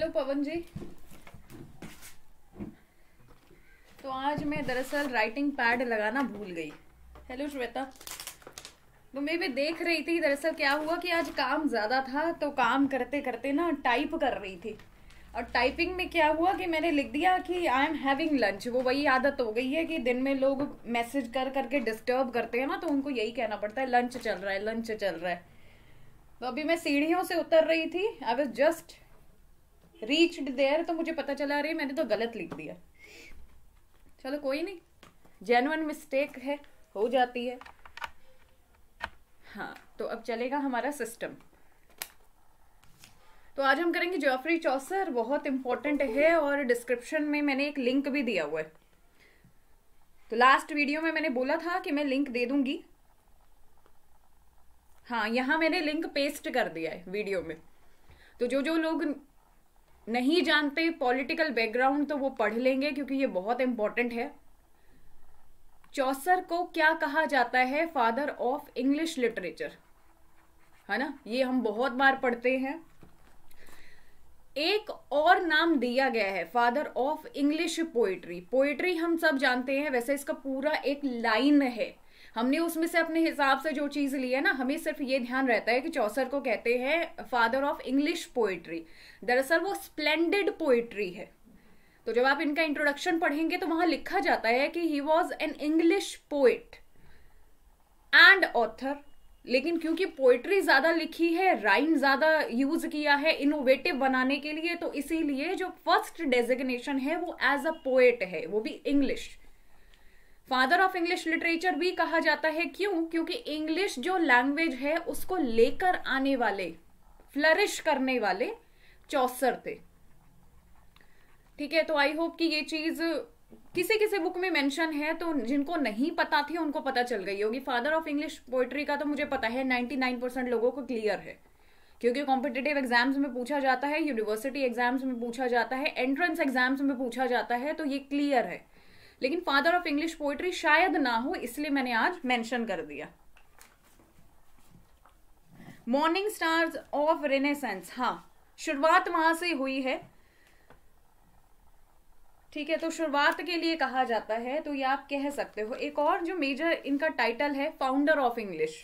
hello पवन जी तो आज मैं दरअसल राइटिंग पैड लगाना भूल गई हेलो श्वेता तो मैं भी देख रही थी दरअसल क्या हुआ कि आज काम ज़्यादा था तो काम करते करते ना टाइप कर रही थी और टाइपिंग में क्या हुआ कि मैंने लिख दिया कि आई एम हैविंग लंच वो वही आदत हो गई है कि दिन में लोग मैसेज कर करके डिस्टर्ब करते हैं ना तो उनको यही कहना पड़ता है लंच चल रहा है लंच चल रहा है तो अभी मैं सीढ़ियों से उतर रही थी I was just reached there तो मुझे पता चला अरे मैंने तो गलत लिख दिया चलो कोई नहीं जेनुअन मिस्टेक है हो जाती है हाँ तो अब चलेगा हमारा सिस्टम तो आज हम करेंगे जॉफरी चौसर बहुत इंपॉर्टेंट है और डिस्क्रिप्शन में मैंने एक लिंक भी दिया हुआ है तो लास्ट वीडियो में मैंने बोला था कि मैं लिंक दे दूंगी हाँ यहाँ मैंने लिंक पेस्ट कर दिया है वीडियो में तो जो जो लोग नहीं जानते पॉलिटिकल बैकग्राउंड तो वो पढ़ लेंगे क्योंकि ये बहुत इंपॉर्टेंट है चौसर को क्या कहा जाता है फादर ऑफ इंग्लिश लिटरेचर है ना ये हम बहुत बार पढ़ते हैं एक और नाम दिया गया है father of English poetry poetry हम सब जानते हैं वैसे इसका पूरा एक लाइन है हमने उसमें से अपने हिसाब से जो चीज़ ली है ना हमें सिर्फ ये ध्यान रहता है कि चौसर को कहते हैं फादर ऑफ इंग्लिश पोएट्री दरअसल वो स्प्लेंडेड पोइट्री है तो जब आप इनका इंट्रोडक्शन पढ़ेंगे तो वहां लिखा जाता है कि he was an English poet and author लेकिन क्योंकि पोइट्री ज़्यादा लिखी है राइम ज़्यादा यूज़ किया है इनोवेटिव बनाने के लिए तो इसीलिए जो फर्स्ट डेजिग्नेशन है वो एज अ पोएट है वो भी English father of English literature भी कहा जाता है क्यों क्योंकि इंग्लिश जो लैंग्वेज है उसको लेकर आने वाले फ्लरिश करने वाले चौसर थे ठीक है तो आई होप कि ये चीज किसी किसी बुक में मेंशन है तो जिनको नहीं पता थी उनको पता चल गई होगी फादर ऑफ इंग्लिश पोइट्री का तो मुझे पता है 99 परसेंट लोगों को क्लियर है क्योंकि कॉम्पिटेटिव एग्जाम्स में पूछा जाता है यूनिवर्सिटी एग्जाम्स में पूछा जाता है एंट्रेंस एग्जाम्स में पूछा जाता है तो ये क्लियर है लेकिन फादर ऑफ इंग्लिश पोइट्री शायद ना हो इसलिए मैंने आज मेंशन कर दिया मॉर्निंग स्टार्स ऑफ रेनेसेंस हाँ शुरुआत वहां से हुई है ठीक है तो शुरुआत के लिए कहा जाता है तो ये आप कह सकते हो एक और जो मेजर इनका टाइटल है फाउंडर ऑफ इंग्लिश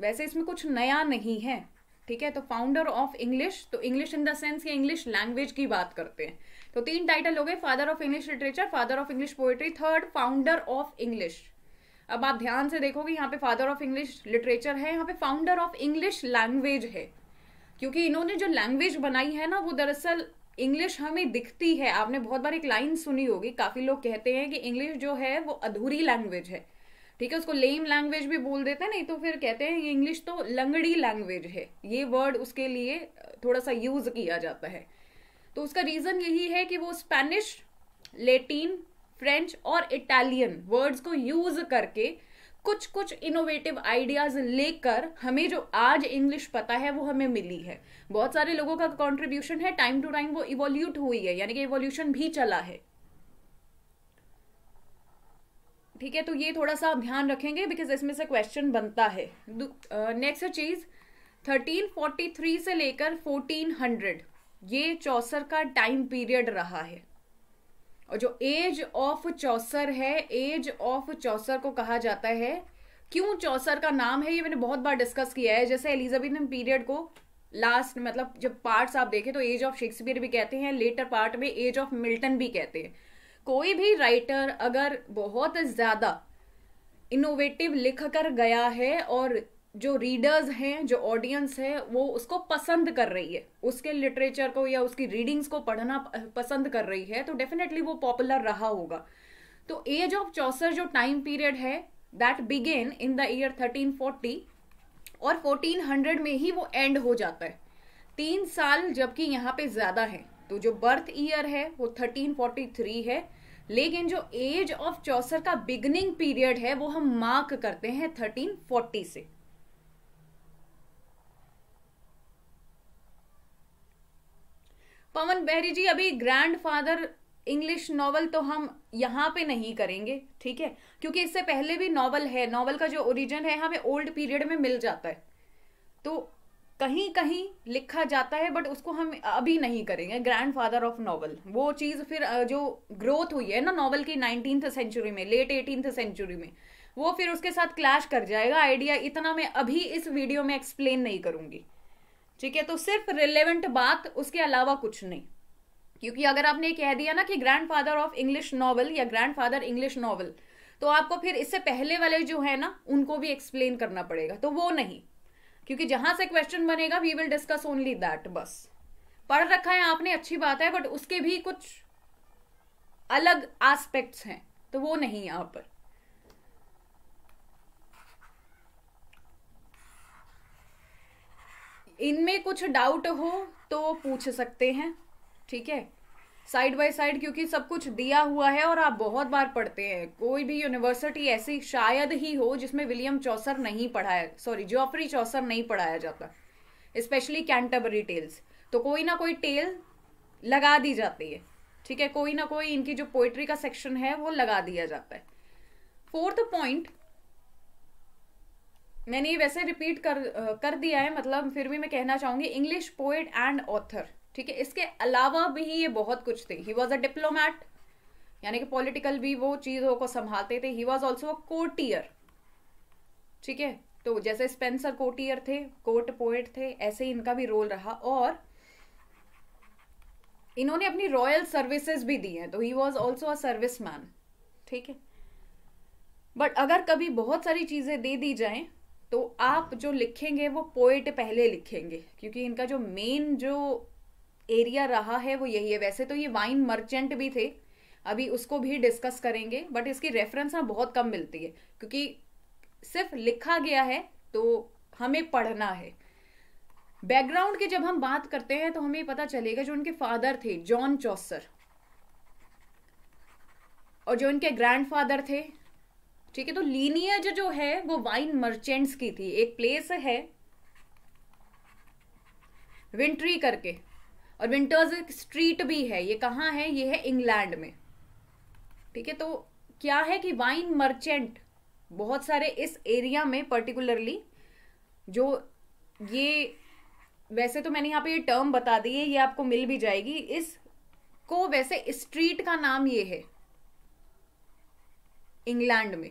वैसे इसमें कुछ नया नहीं है ठीक है तो फाउंडर ऑफ इंग्लिश तो इंग्लिश इन द सेंस या इंग्लिश लैंग्वेज की बात करते हैं तो तीन टाइटल हो गए father of English literature father of English poetry third founder of English अब आप ध्यान से देखोगे यहाँ पे फादर ऑफ इंग्लिश लिटरेचर है यहाँ पे फाउंडर ऑफ इंग्लिश लैंग्वेज है क्योंकि इन्होंने जो लैंग्वेज बनाई है ना वो दरअसल इंग्लिश हमें दिखती है आपने बहुत बार एक लाइन सुनी होगी काफी लोग कहते हैं कि इंग्लिश जो है वो अधूरी लैंग्वेज है ठीक है उसको लेम लैंग्वेज भी बोल देते हैं नहीं तो फिर कहते हैं इंग्लिश तो लंगड़ी लैंग्वेज है ये वर्ड उसके लिए थोड़ा सा यूज किया जाता है तो उसका रीज़न यही है कि वो स्पेनिश लेटिन फ्रेंच और इटालियन वर्ड्स को यूज़ करके कुछ कुछ इनोवेटिव आइडियाज लेकर हमें जो आज इंग्लिश पता है वो हमें मिली है बहुत सारे लोगों का कॉन्ट्रीब्यूशन है टाइम टू टाइम वो इवोल्यूट हुई है यानी कि इवोल्यूशन भी चला है ठीक है तो ये थोड़ा सा आप ध्यान रखेंगे बिकॉज इसमें से क्वेश्चन बनता है नेक्स्ट चीज थर्टीन फोर्टी थ्री से लेकर फोर्टीन हंड्रेड ये चौसर का टाइम पीरियड रहा है और जो एज ऑफ चौसर है एज ऑफ चौसर को कहा जाता है क्यों चौसर का नाम है ये मैंने बहुत बार डिस्कस किया है जैसे एलिजाबेथन पीरियड को लास्ट मतलब जब पार्ट्स आप देखें तो एज ऑफ शेक्सपियर भी कहते हैं लेटर पार्ट में एज ऑफ मिल्टन भी कहते हैं कोई भी राइटर अगर बहुत ज़्यादा इनोवेटिव लिख कर गया है और जो रीडर्स हैं जो ऑडियंस है वो उसको पसंद कर रही है उसके लिटरेचर को या उसकी रीडिंग्स को पढ़ना पसंद कर रही है तो डेफिनेटली वो पॉपुलर रहा होगा तो एज ऑफ चौसर जो टाइम पीरियड है that began in the year 1340 और 1400 में ही वो एंड हो जाता है तीन साल जबकि यहाँ पे ज़्यादा है तो जो बर्थ ईयर है वो थ्री है लेकिन जो एज ऑफ चौसर का बिगनिंग पीरियड है वो हम मार्क करते हैं फोर्टी से पवन बहरी जी अभी ग्रैंड फादर इंग्लिश नॉवल तो हम यहाँ पे नहीं करेंगे ठीक है क्योंकि इससे पहले भी नॉवल है नॉवल का जो ओरिजिन है हमें ओल्ड पीरियड में मिल जाता है तो कहीं कहीं लिखा जाता है बट उसको हम अभी नहीं करेंगे ग्रैंड फादर ऑफ नॉवल वो चीज़ फिर जो ग्रोथ हुई है ना नॉवल की नाइनटीन सेंचुरी में लेट एटीन सेंचुरी में वो फिर उसके साथ क्लैश कर जाएगा आइडिया इतना मैं अभी इस वीडियो में एक्सप्लेन नहीं करूँगी ठीक है तो सिर्फ रिलेवेंट बात उसके अलावा कुछ नहीं क्योंकि अगर आपने ये कह दिया ना कि ग्रैंडफादर ऑफ इंग्लिश नॉवल या ग्रैंडफादर इंग्लिश नॉवल तो आपको फिर इससे पहले वाले जो है ना उनको भी एक्सप्लेन करना पड़ेगा तो वो नहीं क्योंकि जहां से क्वेश्चन बनेगा we will discuss only that बस पढ़ रखा है आपने अच्छी बात है बट उसके भी कुछ अलग एस्पेक्ट्स हैं तो वो नहीं यहाँ पर इनमें कुछ डाउट हो तो पूछ सकते हैं ठीक है साइड बाय साइड क्योंकि सब कुछ दिया हुआ है और आप बहुत बार पढ़ते हैं कोई भी यूनिवर्सिटी ऐसी शायद ही हो जिसमें विलियम चौसर नहीं पढ़ाया सॉरी जोफरी चौसर नहीं पढ़ाया जाता स्पेशली कैंटबरी टेल्स तो कोई ना कोई टेल लगा दी जाती है ठीक है कोई ना कोई इनकी जो पोइट्री का सेक्शन है वो लगा दिया जाता है फोर्थ पॉइंट मैंने ये वैसे रिपीट कर कर दिया है मतलब फिर भी मैं कहना चाहूंगी इंग्लिश पोएट एंड ऑथर ठीक है इसके अलावा भी ये बहुत कुछ थे ही वॉज अ डिप्लोमैट यानी कि पॉलिटिकल भी वो चीज़ों को संभालते थे ही वॉज ऑल्सो अ कोटियर ठीक है तो जैसे स्पेंसर कोटियर थे कोर्ट पोएट थे ऐसे ही इनका भी रोल रहा और इन्होंने अपनी रॉयल सर्विसेज भी दी है तो he was also a service man ठीक है बट अगर कभी बहुत सारी चीज़ें दे दी जाएं तो आप जो लिखेंगे वो पोइट पहले लिखेंगे क्योंकि इनका जो मेन जो एरिया रहा है वो यही है वैसे तो ये वाइन मर्चेंट भी थे अभी उसको भी डिस्कस करेंगे बट इसकी रेफरेंस ना बहुत कम मिलती है क्योंकि सिर्फ लिखा गया है तो हमें पढ़ना है बैकग्राउंड की जब हम बात करते हैं तो हमें पता चलेगा जो उनके फादर थे जॉन चौसर और जो इनके ग्रैंडफादर थे ठीक है तो लीनियज जो है वो वाइन मर्चेंट्स की थी एक प्लेस है विंट्री करके और विंटर्स स्ट्रीट भी है ये कहाँ है ये है इंग्लैंड में ठीक है तो क्या है कि वाइन मर्चेंट बहुत सारे इस एरिया में पर्टिकुलरली जो ये वैसे तो मैंने यहाँ पे ये टर्म बता दी है ये आपको मिल भी जाएगी इस को वैसे स्ट्रीट का नाम ये है इंग्लैंड में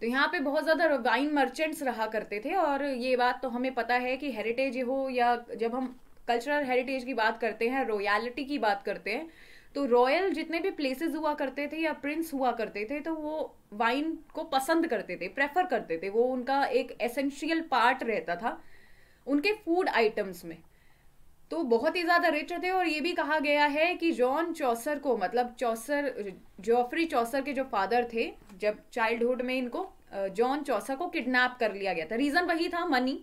तो यहाँ पे बहुत ज़्यादा वाइन मर्चेंट्स रहा करते थे और ये बात तो हमें पता है कि हेरिटेज हो या जब हम कल्चरल हेरिटेज की बात करते हैं रॉयलिटी की बात करते हैं तो रॉयल जितने भी प्लेसेस हुआ करते थे या प्रिंस हुआ करते थे तो वो वाइन को पसंद करते थे प्रेफर करते थे वो उनका एक एसेंशियल पार्ट रहता था उनके फूड आइटम्स में तो बहुत ही ज़्यादा रिच थे और ये भी कहा गया है कि जॉन चौसर को मतलब चौसर जॉफरी चौसर के जो फादर थे जब चाइल्डहुड में इनको जॉन चौसर को किडनैप कर लिया गया था रीज़न वही था मनी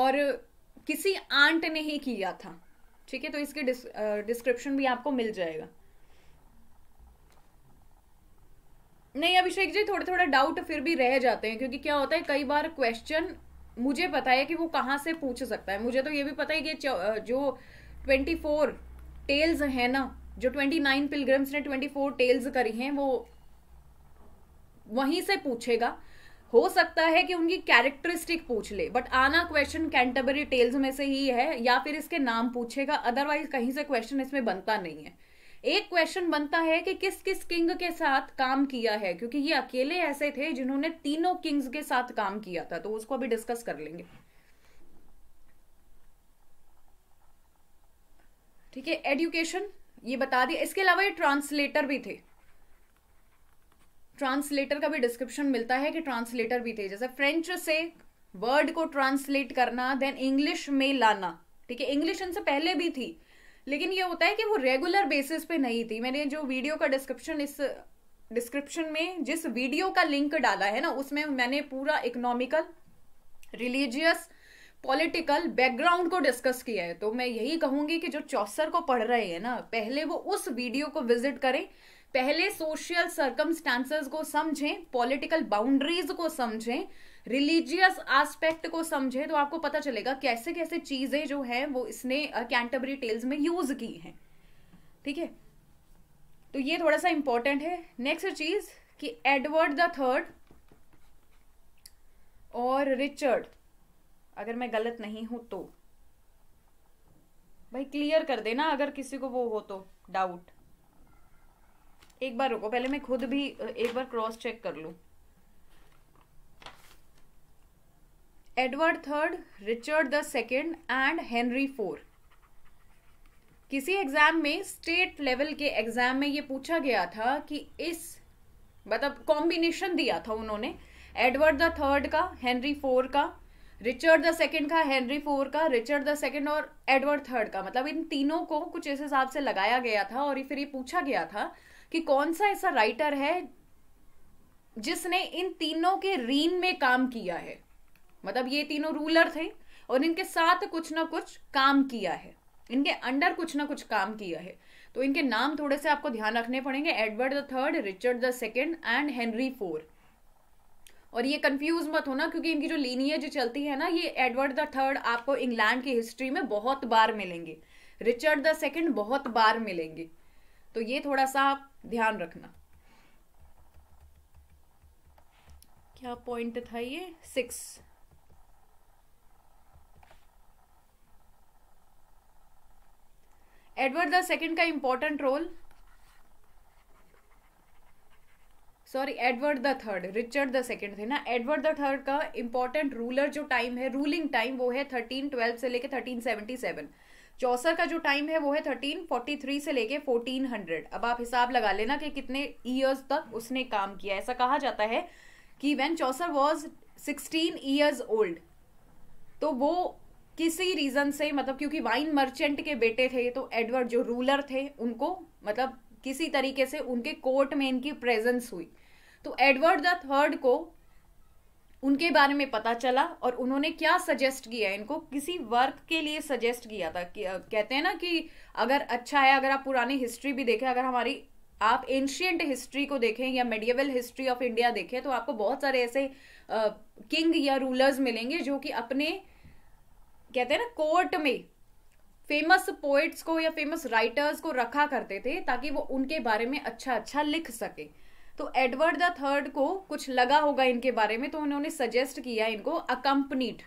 और किसी आंट ने ही किया था ठीक है तो इसके डिस्क्रिप्शन भी आपको मिल जाएगा नहीं अभिषेक जी थोड़े थोड़े डाउट फिर भी रह जाते हैं क्योंकि क्या होता है कई बार क्वेश्चन मुझे पता है कि वो कहाँ से पूछ सकता है मुझे तो ये भी पता है कि जो ट्वेंटी फोर टेल्स हैं ना जो ट्वेंटी नाइन पिलग्रम्स ने ट्वेंटी फोर टेल्स करी हैं वो वहीं से पूछेगा हो सकता है कि उनकी कैरेक्टरिस्टिक पूछ ले बट आना क्वेश्चन कैंटरबरी टेल्स में से ही है या फिर इसके नाम पूछेगा अदरवाइज कहीं से क्वेश्चन इसमें बनता नहीं है एक क्वेश्चन बनता है कि किस किस किंग के साथ काम किया है क्योंकि ये अकेले ऐसे थे जिन्होंने तीनों किंग्स के साथ काम किया था तो उसको अभी डिस्कस कर लेंगे ठीक है एडुकेशन ये बता दिया इसके अलावा ये ट्रांसलेटर भी थे ट्रांसलेटर का भी डिस्क्रिप्शन मिलता है कि ट्रांसलेटर भी थे जैसे फ्रेंच से वर्ड को ट्रांसलेट करना देन इंग्लिश में लाना ठीक है इंग्लिश इनसे पहले भी थी लेकिन ये होता है कि वो रेगुलर बेसिस पे नहीं थी मैंने जो वीडियो का डिस्क्रिप्शन इस डिस्क्रिप्शन में जिस वीडियो का लिंक डाला है ना उसमें मैंने पूरा इकोनॉमिकल रिलीजियस पॉलिटिकल बैकग्राउंड को डिस्कस किया है तो मैं यही कहूंगी कि जो चौसर को पढ़ रहे हैं ना पहले वो उस वीडियो को विजिट करें पहले सोशल सर्कमस्टांसेस को समझें पॉलिटिकल बाउंड्रीज को समझें रिलीजियस एस्पेक्ट को समझे तो आपको पता चलेगा कैसे कैसे चीजें जो है वो इसने कैंटबरी टेल्स में यूज की हैं ठीक है तो ये थोड़ा सा इंपॉर्टेंट है नेक्स्ट चीज कि एडवर्ड द थर्ड और रिचर्ड अगर मैं गलत नहीं हूं तो भाई क्लियर कर देना अगर किसी को वो हो तो डाउट एक बार रुको पहले मैं खुद भी एक बार क्रॉस चेक कर लू Edward third Richard the second and Henry four किसी एग्जाम में स्टेट लेवल के एग्जाम में ये पूछा गया था कि इस मतलब कॉम्बिनेशन दिया था उन्होंने एडवर्ड द थर्ड का हेनरी फोर का रिचर्ड द सेकेंड का हेनरी फोर का रिचर्ड द सेकेंड और एडवर्ड थर्ड का मतलब इन तीनों को कुछ इस हिसाब से लगाया गया था और फिर ये पूछा गया था कि कौन सा ऐसा राइटर है जिसने इन तीनों के रीन में काम किया है मतलब ये तीनों रूलर थे और इनके साथ कुछ ना कुछ काम किया है इनके अंडर कुछ ना कुछ काम किया है तो इनके नाम थोड़े से आपको ध्यान रखने पड़ेंगे Edward the third Richard the second and Henry four और ये कंफ्यूज मत होना क्योंकि इनकी जो लीनियज चलती है ना ये एडवर्ड द थर्ड आपको इंग्लैंड की हिस्ट्री में बहुत बार मिलेंगे रिचर्ड द सेकेंड बहुत बार मिलेंगे तो ये थोड़ा सा आप ध्यान रखना क्या पॉइंट था ये सिक्स एडवर्ड द सेकेंड का important role sorry Edward the third Richard the second थे ना एडवर्ड द थर्ड का इंपॉर्टेंट रूलर जो टाइम है रूलिंग टाइम वो है थर्टीन ट्वेल्व से लेके थर्टीन सेवेंटी सेवन चौसर का जो टाइम है वो है थर्टीन फोर्टी थ्री से लेके फोर्टीन हंड्रेड अब आप हिसाब लगा लेना कि कितने ईयर्स तक उसने काम किया ऐसा कहा जाता है कि when Chaucer was sixteen years old तो वो किसी रीजन से मतलब क्योंकि वाइन मर्चेंट के बेटे थे तो एडवर्ड जो रूलर थे उनको मतलब किसी तरीके से उनके कोर्ट में इनकी प्रेजेंस हुई तो एडवर्ड द थर्ड को उनके बारे में पता चला और उन्होंने क्या सजेस्ट किया इनको किसी वर्क के लिए सजेस्ट किया था कि कहते हैं ना कि अगर अच्छा है अगर आप पुरानी हिस्ट्री भी देखें अगर हमारी आप एंशियंट हिस्ट्री को देखें या मेडिवल हिस्ट्री ऑफ इंडिया देखें तो आपको बहुत सारे ऐसे आ, किंग या रूलर्स मिलेंगे जो कि अपने कहते हैं ना कोर्ट में फेमस पोइट्स को या फेमस राइटर्स को रखा करते थे ताकि वो उनके बारे में अच्छा अच्छा लिख सके तो एडवर्ड द थर्ड को कुछ लगा होगा इनके बारे में तो उन्होंने सजेस्ट किया इनको अकम्पनीड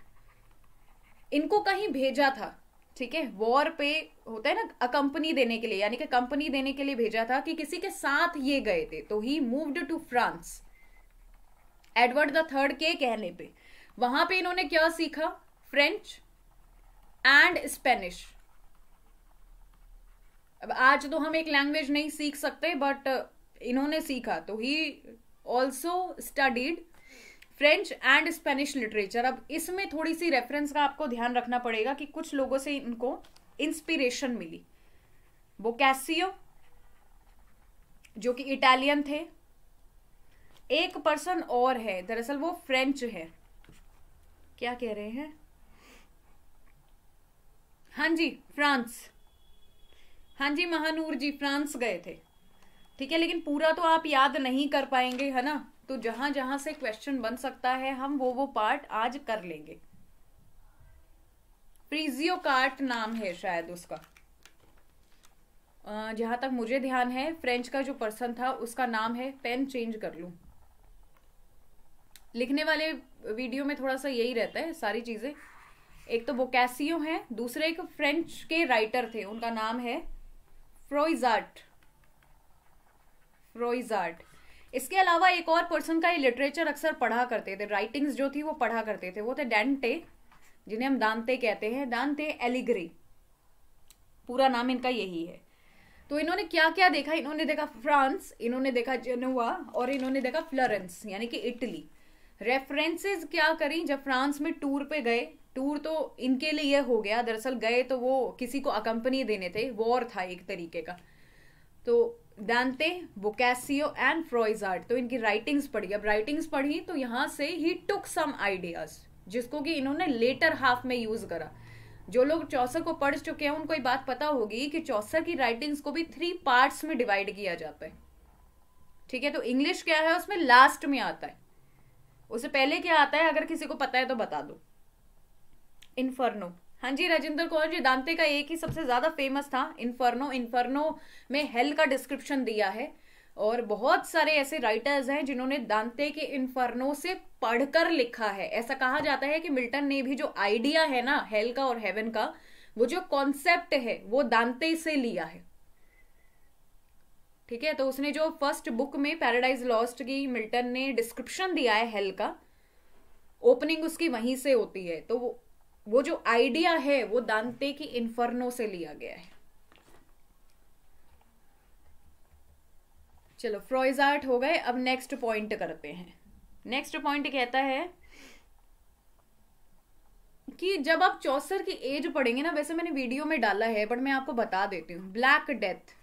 इनको कहीं भेजा था ठीक है वॉर पे होता है ना अकम्पनी देने के लिए यानी कि कंपनी देने के लिए भेजा था कि किसी के साथ ये गए थे तो he moved to France Edward the third के कहने पे वहां पे इन्होंने क्या सीखा फ्रेंच एंड स्पेनिश अब आज तो हम एक लैंग्वेज नहीं सीख सकते बट uh, इन्होंने सीखा तो he also studied French and Spanish literature अब इसमें थोड़ी सी रेफरेंस का आपको ध्यान रखना पड़ेगा कि कुछ लोगों से इनको इंस्पिरेशन मिली वो कैसियो जो कि इटालियन थे एक पर्सन और है दरअसल वो फ्रेंच है क्या कह रहे हैं हाँ जी फ्रांस हाँ जी महानूर जी फ्रांस गए थे ठीक है लेकिन पूरा तो आप याद नहीं कर पाएंगे है ना तो जहां जहां से क्वेश्चन बन सकता है हम वो वो पार्ट आज कर लेंगे प्रीजियो कार्ट नाम है शायद उसका जहां तक मुझे ध्यान है फ्रेंच का जो पर्सन था उसका नाम है पेन चेंज कर लू लिखने वाले वीडियो में थोड़ा सा यही रहता है सारी चीज़ें एक तो बोकैसियो है दूसरे एक फ्रेंच के राइटर थे उनका नाम है फ्रोइजार्ट फ्रोइजार्ट इसके अलावा एक और पर्सन का ये लिटरेचर अक्सर पढ़ा करते थे राइटिंग्स जो थी वो पढ़ा करते थे वो थे डेंटे जिन्हें हम दानते कहते हैं दानते एलिग्री पूरा नाम इनका यही है तो इन्होंने क्या क्या देखा इन्होंने देखा फ्रांस इन्होंने देखा जेनुआ और इन्होंने देखा फ्लोरेंस यानी कि इटली रेफरेंसेस क्या करी जब फ्रांस में टूर पे गए टूर तो इनके लिए हो गया दरअसल गए तो वो किसी को अकंपनी देने थे वॉर था एक तरीके का तो दांते बोकैसियो एंड फ्रॉइजार्ड तो इनकी राइटिंग्स पढ़ी अब राइटिंग्स पढ़ी तो यहाँ से ही टुक सम आइडियाज जिसको कि इन्होंने लेटर हाफ में यूज करा जो लोग चौसर को पढ़ चुके हैं उनको ये बात पता होगी कि चौसर की राइटिंग्स को भी थ्री पार्ट्स में डिवाइड किया जाता है ठीक है तो इंग्लिश क्या है उसमें लास्ट में आता है उससे पहले क्या आता है अगर किसी को पता है तो बता दो इन्फर्नो हाँ जी राजेंद्र कौर जी दांते का एक ही सबसे ज़्यादा फेमस था इन्फर्नो इन्फर्नो में हेल का डिस्क्रिप्शन दिया है और बहुत सारे ऐसे राइटर्स हैं जिन्होंने दांते के इन्फर्नो से पढ़कर लिखा है ऐसा कहा जाता है कि मिल्टन ने भी जो आइडिया है ना हेल का और हेवन का वो जो कॉन्सेप्ट है वो दांते से लिया है ठीक है तो उसने जो फर्स्ट बुक में पैराडाइज लॉस्ट की मिल्टन ने डिस्क्रिप्शन दिया है हेल का ओपनिंग उसकी वहीं से होती है तो वो वो जो आइडिया है वो दांते की इन्फर्नो से लिया गया है चलो फ्रॉइजार्ट हो गए अब नेक्स्ट पॉइंट करते हैं नेक्स्ट पॉइंट कहता है कि जब आप चौसर की एज पढ़ेंगे ना वैसे मैंने वीडियो में डाला है बट मैं आपको बता देती हूँ ब्लैक डेथ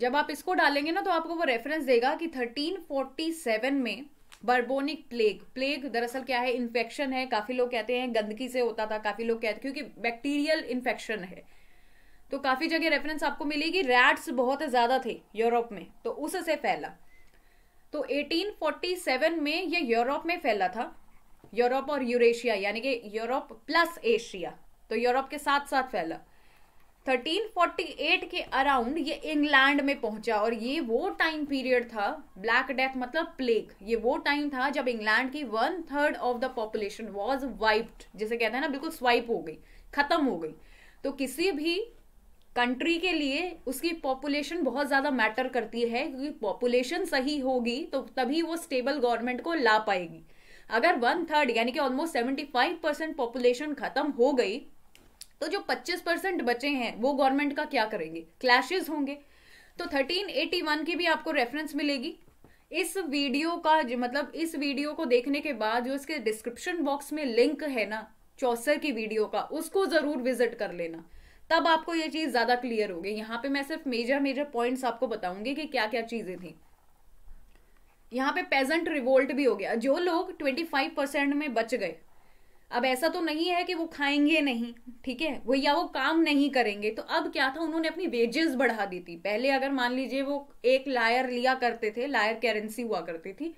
जब आप इसको डालेंगे ना तो आपको वो रेफरेंस देगा कि 1347 में बर्बोनिक प्लेग प्लेग दरअसल क्या है इन्फेक्शन है काफी लोग कहते हैं गंदगी से होता था काफी लोग कहते क्योंकि बैक्टीरियल इन्फेक्शन है तो काफी जगह रेफरेंस आपको मिलेगी रैट्स बहुत ज्यादा थे यूरोप में तो उससे फैला तो 1847 में ये यूरोप में फैला था यूरोप और यूरेशिया यानी कि यूरोप प्लस एशिया तो यूरोप के साथ साथ फैला 1348 के अराउंड ये इंग्लैंड में पहुंचा और ये वो टाइम पीरियड था ब्लैक डेथ मतलब प्लेग ये वो टाइम था जब इंग्लैंड की one third of the population was wiped जिसे कहते हैं ना बिल्कुल स्वाइप हो गई खत्म हो गई तो किसी भी कंट्री के लिए उसकी पॉपुलेशन बहुत ज़्यादा मैटर करती है क्योंकि पॉपुलेशन सही होगी तो तभी वो स्टेबल गवर्नमेंट को ला पाएगी अगर वन थर्ड यानी कि almost seventy five percent population खत्म हो गई तो जो 25 परसेंट बचे हैं वो गवर्नमेंट का क्या करेंगे क्लैशेस होंगे तो 1381 की भी आपको रेफरेंस मिलेगी इस वीडियो का मतलब इस वीडियो को देखने के बाद जो इसके डिस्क्रिप्शन बॉक्स में लिंक है ना चौसर की वीडियो का उसको जरूर विजिट कर लेना तब आपको ये चीज ज्यादा क्लियर होगी यहाँ पे मैं सिर्फ मेजर मेजर पॉइंट्स आपको बताऊंगी कि क्या क्या चीजें थी यहाँ पे पेजेंट रिवोल्ट भी हो गया जो लोग 25 परसेंट में बच गए अब ऐसा तो नहीं है कि वो खाएंगे नहीं ठीक है वो या वो काम नहीं करेंगे तो अब क्या था उन्होंने अपनी वेजेस बढ़ा दी थी पहले अगर मान लीजिए वो एक लायर लिया करते थे लायर करेंसी हुआ करती थी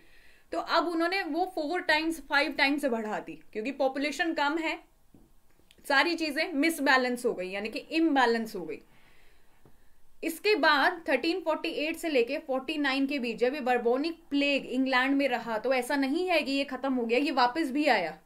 तो अब उन्होंने वो फोर टाइम्स फाइव टाइम्स बढ़ा दी क्योंकि पॉपुलेशन कम है सारी चीजें मिसबैलेंस हो गई यानी कि इम्बैलेंस हो गई इसके बाद 1348 से लेके 49 के बीच जब ये बर्बोनिक प्लेग इंग्लैंड में रहा तो ऐसा नहीं है कि ये खत्म हो गया ये वापस भी आया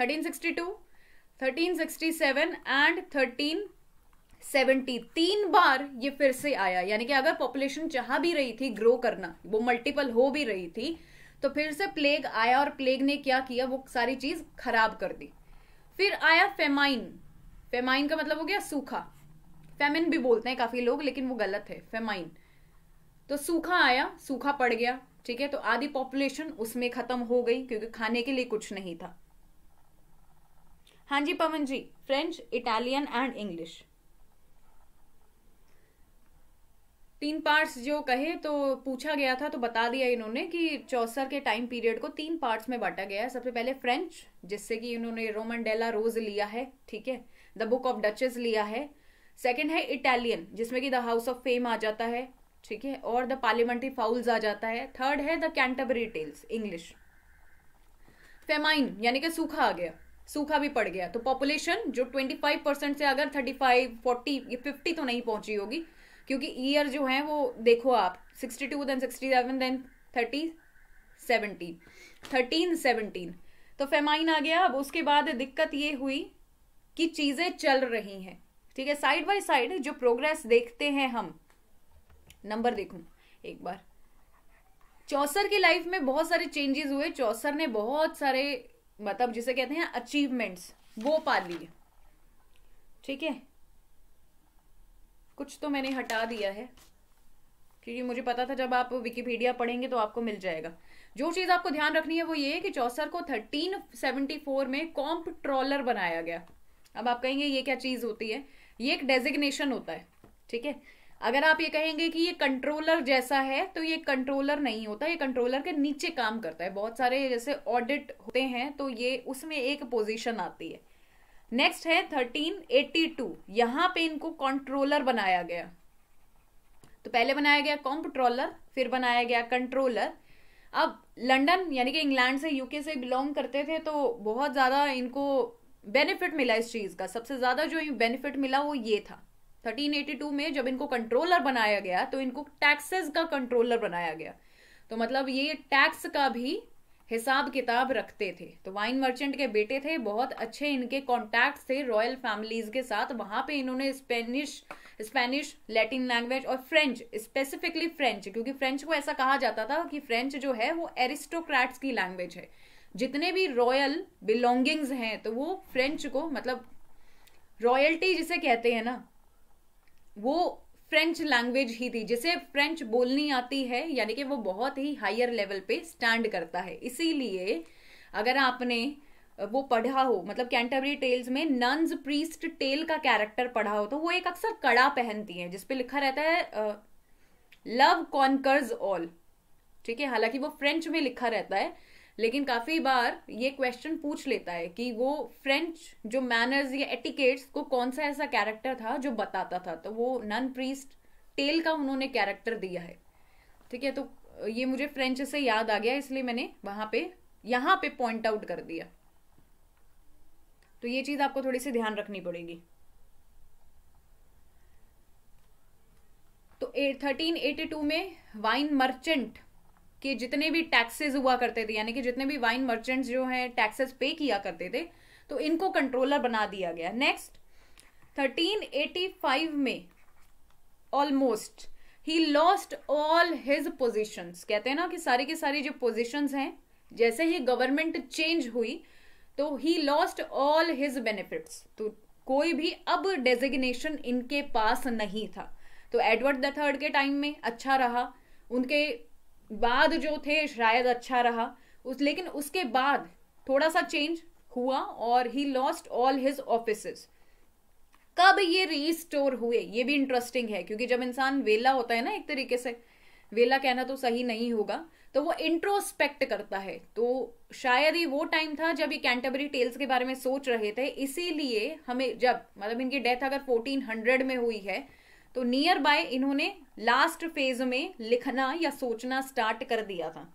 सिक्सटी सेवन एंड 1370 तीन बार ये फिर से आया यानी कि अगर पॉपुलेशन चाह भी रही थी ग्रो करना वो मल्टीपल हो भी रही थी तो फिर से प्लेग आया और प्लेग ने क्या किया वो सारी चीज खराब कर दी फिर आया फेमाइन फेमाइन का मतलब हो गया सूखा फेमिन भी बोलते हैं काफी लोग लेकिन वो गलत है फेमाइन तो सूखा आया सूखा पड़ गया ठीक है तो आधी पॉपुलेशन उसमें खत्म हो गई क्योंकि खाने के लिए कुछ नहीं था हाँ जी Pawan ji French Italian and English तीन पार्ट्स जो कहे तो पूछा गया था तो बता दिया इन्होंने कि चौसर के टाइम पीरियड को तीन पार्ट्स में बांटा गया है सबसे पहले फ्रेंच जिससे कि इन्होंने रोमन डेला रोज लिया है ठीक है द बुक ऑफ डचेस लिया है सेकंड है इटालियन जिसमें कि द हाउस ऑफ फेम आ जाता है ठीक है और द पार्लियामेंट्री फाउल्स आ जाता है थर्ड है the Canterbury tales English famine यानी कि सूखा आ गया सूखा भी पड़ गया तो पॉपुलेशन जो 25 परसेंट से अगर 35, 40, 50 तो नहीं पहुंची होगी क्योंकि ईयर जो है वो देखो आप 62 देन 67 देन 30, 17, 13, 17 तो फेमाइन आ गया अब उसके बाद दिक्कत ये हुई कि चीज़ें चल रही हैं ठीक है साइड बाय साइड जो प्रोग्रेस देखते हैं हम नंबर देखू एक बार चौसर की लाइफ में बहुत सारे चेंजेस हुए चौसर ने बहुत सारे मतलब जिसे कहते हैं अचीवमेंट्स वो पा ली ठीक है कुछ तो मैंने हटा दिया है क्योंकि मुझे पता था जब आप विकीपीडिया पढ़ेंगे तो आपको मिल जाएगा जो चीज़ आपको ध्यान रखनी है वो ये है कि चौसर को 1374 में कॉम्प ट्रॉलर बनाया गया अब आप कहेंगे ये क्या चीज़ होती है ये एक डेजिग्नेशन होता है ठीक है अगर आप ये कहेंगे कि ये कंट्रोलर जैसा है तो ये कंट्रोलर नहीं होता ये कंट्रोलर के नीचे काम करता है बहुत सारे जैसे ऑडिट होते हैं तो ये उसमें एक पोजीशन आती है नेक्स्ट है थर्टीन एटी टू यहाँ पे इनको कंट्रोलर बनाया गया तो पहले बनाया गया कॉम्पट्रोलर फिर बनाया गया कंट्रोलर अब लंडन यानी कि इंग्लैंड से यूके से बिलोंग करते थे तो बहुत ज़्यादा इनको बेनिफिट मिला इस चीज़ का सबसे ज़्यादा जो बेनिफिट मिला वो ये था 1382 में जब इनको कंट्रोलर बनाया गया तो इनको टैक्सेस का कंट्रोलर बनाया गया तो मतलब ये टैक्स का भी हिसाब किताब रखते थे तो वाइन मर्चेंट के बेटे थे बहुत अच्छे इनके कॉन्टैक्ट थे रॉयल फैमिलीज के साथ वहां पे इन्होंने स्पेनिश स्पेनिश लैटिन लैंग्वेज और फ्रेंच स्पेसिफिकली फ्रेंच क्योंकि फ्रेंच को ऐसा कहा जाता था कि फ्रेंच जो है वो एरिस्टोक्रेट्स की लैंग्वेज है जितने भी रॉयल बिलोंगिंग्स हैं तो वो फ्रेंच को मतलब रॉयल्टी जिसे कहते हैं ना वो फ्रेंच लैंग्वेज ही थी जिसे फ्रेंच बोलनी आती है यानी कि वो बहुत ही हायर लेवल पे स्टैंड करता है इसीलिए अगर आपने वो पढ़ा हो मतलब कैंटरबरी टेल्स में नन्स प्रीस्ट टेल का कैरेक्टर पढ़ा हो तो वो एक अक्सर कड़ा पहनती है जिसपे लिखा रहता है लव कॉन्कर्स ऑल ठीक है हालांकि वो फ्रेंच में लिखा रहता है लेकिन काफ़ी बार ये क्वेश्चन पूछ लेता है कि वो फ्रेंच जो मैनर्स या एटिकेट्स को कौन सा ऐसा कैरेक्टर था जो बताता था तो वो नन प्रीस्ट टेल का उन्होंने कैरेक्टर दिया है ठीक है तो ये मुझे फ्रेंच से याद आ गया इसलिए मैंने वहाँ पे यहाँ पे पॉइंट आउट कर दिया तो ये चीज़ आपको थोड़ी सी ध्यान रखनी पड़ेगी तो थर्टीन एटी टू में वाइन मर्चेंट कि जितने भी टैक्सेस हुआ करते थे यानी कि जितने भी वाइन मर्चेंट्स जो हैं टैक्सेस पे किया करते थे तो इनको कंट्रोलर बना दिया गया नेक्स्ट 1385 में almost he lost all his positions कहते हैं ना कि सारी की सारी जो पोजीशंस हैं जैसे ही गवर्नमेंट चेंज हुई तो he lost all his benefits तो कोई भी अब डेजिग्नेशन इनके पास नहीं था तो एडवर्ड द थर्ड के टाइम में अच्छा रहा उनके बाद जो थे शायद अच्छा रहा उस लेकिन उसके बाद थोड़ा सा चेंज हुआ और he lost all his office कब ये रीस्टोर हुए ये भी इंटरेस्टिंग है क्योंकि जब इंसान वेला होता है ना एक तरीके से वेला कहना तो सही नहीं होगा तो वो इंट्रोस्पेक्ट करता है तो शायद ही वो टाइम था जब ये कैंटरबरी टेल्स के बारे में सोच रहे थे इसीलिए हमें जब मतलब इनकी डेथ अगर 1400 में हुई है तो नियर बाय इन्होंने लास्ट फेज में लिखना या सोचना स्टार्ट कर दिया था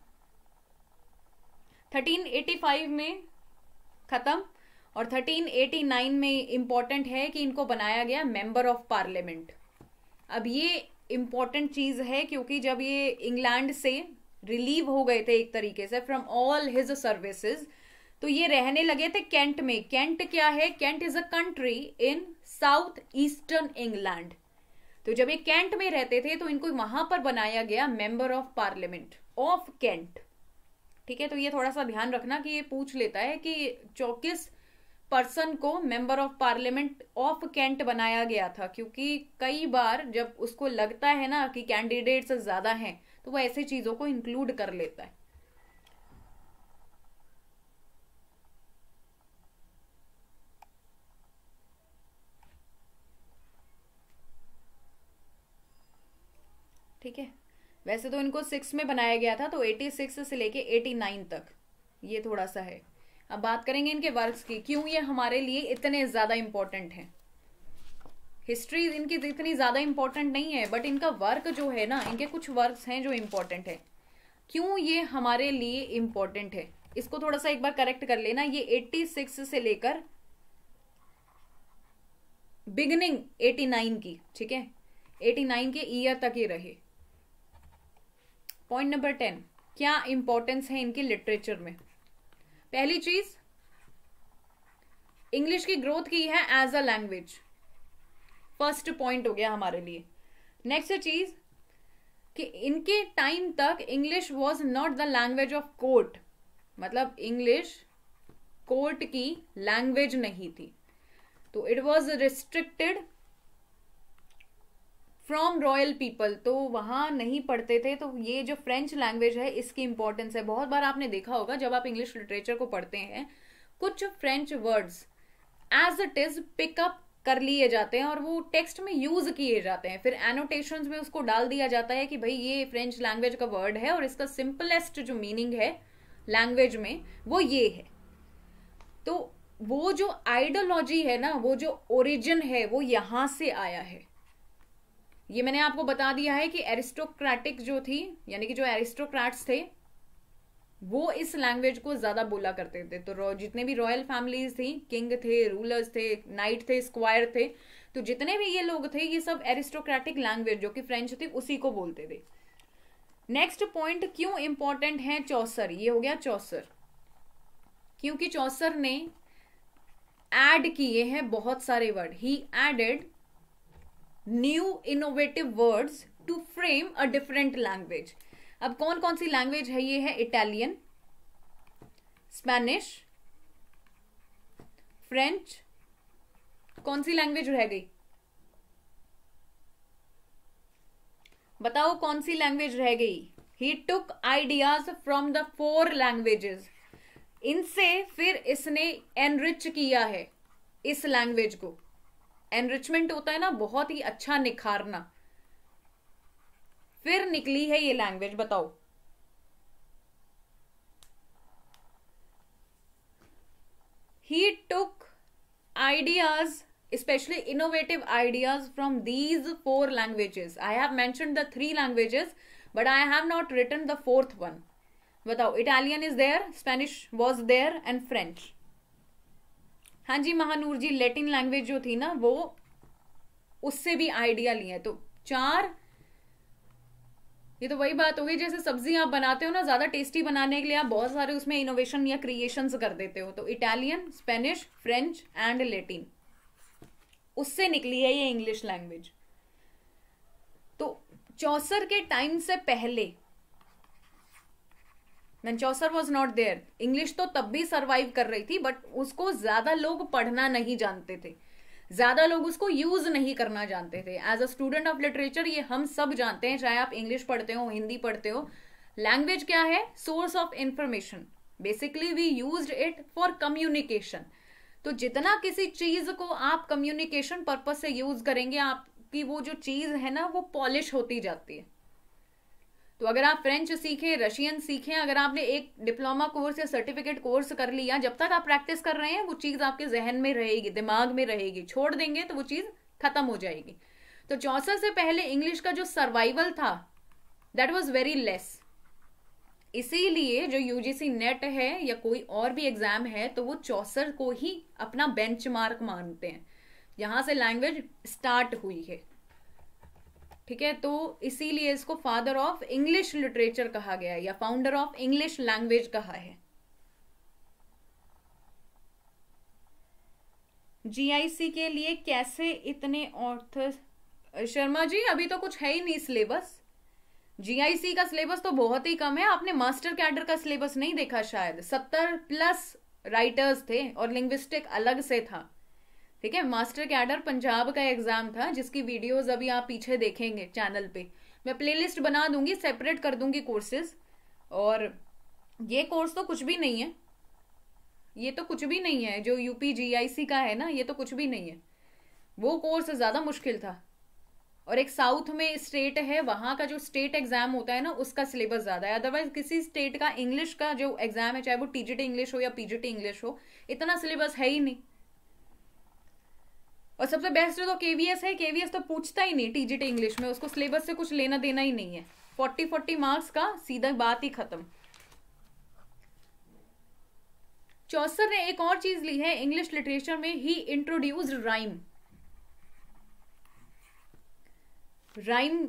1385 में खत्म और 1389 में इंपॉर्टेंट है कि इनको बनाया गया मेंबर ऑफ पार्लियामेंट अब ये इंपॉर्टेंट चीज़ है क्योंकि जब ये इंग्लैंड से रिलीव हो गए थे एक तरीके से फ्रॉम ऑल हिज सर्विसेज तो ये रहने लगे थे कैंट में कैंट क्या है Kent is a country in south eastern England तो जब ये कैंट में रहते थे तो इनको वहां पर बनाया गया member of parliament of Kent ठीक है तो ये थोड़ा सा ध्यान रखना कि ये पूछ लेता है कि चौकीस पर्सन को member of parliament of Kent बनाया गया था क्योंकि कई बार जब उसको लगता है ना कि कैंडिडेट्स ज़्यादा हैं तो वो ऐसे चीज़ों को इंक्लूड कर लेता है ठीक है वैसे तो इनको सिक्स में बनाया गया था तो एटी सिक्स से लेके एटी नाइन तक ये थोड़ा सा है अब बात करेंगे इनके वर्क्स की क्यों ये हमारे लिए इतने ज़्यादा इम्पोर्टेंट हैं हिस्ट्री इनकी तो इतनी ज़्यादा इम्पोर्टेंट नहीं है बट इनका वर्क जो है ना इनके कुछ वर्क्स हैं जो इम्पोर्टेंट है क्यों ये हमारे लिए इम्पोर्टेंट है इसको थोड़ा सा एक बार करेक्ट कर लेना ये सिक्स से लेकर बिगनिंग नाइन की ठीक है नाइन के ईयर तक ये रहे पॉइंट नंबर टेन क्या इंपॉर्टेंस है इनकी लिटरेचर में पहली चीज इंग्लिश की ग्रोथ की है as a language first point हो गया हमारे लिए नेक्स्ट चीज कि इनके टाइम तक English was not the language of court मतलब इंग्लिश कोर्ट की लैंग्वेज नहीं थी तो it was restricted from royal people तो वहाँ नहीं पढ़ते थे तो ये जो फ्रेंच लैंग्वेज है इसकी इंपॉर्टेंस है बहुत बार आपने देखा होगा जब आप इंग्लिश लिटरेचर को पढ़ते हैं कुछ French words as it is pick up कर लिए जाते हैं और वो टेक्स्ट में यूज किए जाते हैं फिर एनोटेशन में उसको डाल दिया जाता है कि भाई ये फ्रेंच लैंग्वेज का वर्ड है और इसका सिंपलेस्ट जो मीनिंग है लैंग्वेज में वो ये है तो वो जो आइडियोलॉजी है ना वो जो ओरिजिन है वो यहाँ से आया है ये मैंने आपको बता दिया है कि एरिस्टोक्रेटिक जो थी यानी कि जो एरिस्टोक्रेट्स थे वो इस लैंग्वेज को ज़्यादा बोला करते थे तो जितने भी रॉयल फैमिलीज थी किंग थे रूलर्स थे नाइट थे स्क्वायर थे तो जितने भी ये लोग थे ये सब एरिस्टोक्रेटिक लैंग्वेज जो कि फ्रेंच थी उसी को बोलते थे नेक्स्ट पॉइंट क्यों इंपॉर्टेंट है चौसर ये हो गया चौसर क्योंकि चौसर ने एड किए हैं बहुत सारे word he added new innovative words to frame a different language अब कौन कौन सी लैंग्वेज है ये है इटालियन स्पेनिश फ्रेंच कौन सी लैंग्वेज रह गई बताओ कौन सी लैंग्वेज रह गई he took ideas from the four languages इनसे फिर इसने एनरिच किया है इस लैंग्वेज को एनरिचमेंट होता है ना बहुत ही अच्छा निखारना फिर निकली है ये लैंग्वेज बताओ he took ideas specially innovative ideas from these four languages I have mention the three languages but I have not return the fourth one बताओ Italian is there Spanish was there and French हाँ जी Mahanoor ji Latin language जो थी ना वो उससे भी idea लिए तो चार ये तो वही बात हो गई जैसे सब्जी आप बनाते हो ना ज़्यादा टेस्टी बनाने के लिए आप बहुत सारे उसमें इनोवेशन या क्रिएशन कर देते हो तो Italian Spanish French and Latin उससे निकली है ये इंग्लिश लैंग्वेज तो चौसर के टाइम से पहले मैनचौसर वॉज नॉट देयर इंग्लिश तो तब भी सर्वाइव कर रही थी बट उसको ज्यादा लोग पढ़ना नहीं जानते थे ज्यादा लोग उसको यूज नहीं करना जानते थे as a student of literature ये हम सब जानते हैं चाहे आप इंग्लिश पढ़ते हो हिंदी पढ़ते हो लैंग्वेज क्या है source of information basically we use it for communication तो जितना किसी चीज को आप कम्युनिकेशन पर्पज से यूज करेंगे आपकी वो जो चीज है ना वो पॉलिश होती जाती है तो अगर आप फ्रेंच सीखे रशियन सीखे अगर आपने एक डिप्लोमा कोर्स या सर्टिफिकेट कोर्स कर लिया जब तक आप प्रैक्टिस कर रहे हैं वो चीज़ आपके जहन में रहेगी दिमाग में रहेगी छोड़ देंगे तो वो चीज़ खत्म हो जाएगी तो चौसठ से पहले इंग्लिश का जो सर्वाइवल था दैट वॉज वेरी लेस इसीलिए जो यूजीसी नेट है या कोई और भी एग्जाम है तो वो चौसठ को ही अपना बेंचमार्क मानते हैं यहां से लैंग्वेज स्टार्ट हुई है ठीक है तो इसीलिए इसको फादर ऑफ इंग्लिश लिटरेचर कहा गया है या फाउंडर ऑफ इंग्लिश लैंग्वेज कहा है जीआईसी के लिए कैसे इतने ऑर्थर्स शर्मा जी अभी तो कुछ है ही नहीं सिलेबस जीआईसी का सिलेबस तो बहुत ही कम है आपने मास्टर कैडर का सिलेबस नहीं देखा शायद सत्तर प्लस राइटर्स थे और लिंग्विस्टिक अलग से था ठीक है मास्टर कैडर पंजाब का एग्जाम था जिसकी वीडियोस अभी आप पीछे देखेंगे चैनल पे मैं प्लेलिस्ट बना दूंगी सेपरेट कर दूंगी कोर्सेज और ये कोर्स तो कुछ भी नहीं है ये तो कुछ भी नहीं है जो यूपी सी का है ना ये तो कुछ भी नहीं है वो कोर्स ज़्यादा मुश्किल था और एक साउथ में स्टेट है वहाँ का जो स्टेट एग्ज़ाम होता है ना उसका सिलेबस ज़्यादा है अदरवाइज किसी स्टेट का इंग्लिश का जो एग्ज़ाम है चाहे वो टीजीटी इंग्लिश हो या पीजीटी इंग्लिश हो इतना सिलेबस है ही नहीं और सबसे बेस्ट जो तो केवीएस है केवीएस तो पूछता ही नहीं टीजीटी इंग्लिश में उसको सिलेबस से कुछ लेना देना ही नहीं है फोर्टी फोर्टी मार्क्स का सीधा बात ही खत्म चौसर ने एक और चीज ली है इंग्लिश लिटरेचर में ही इंट्रोड्यूस राइम राइम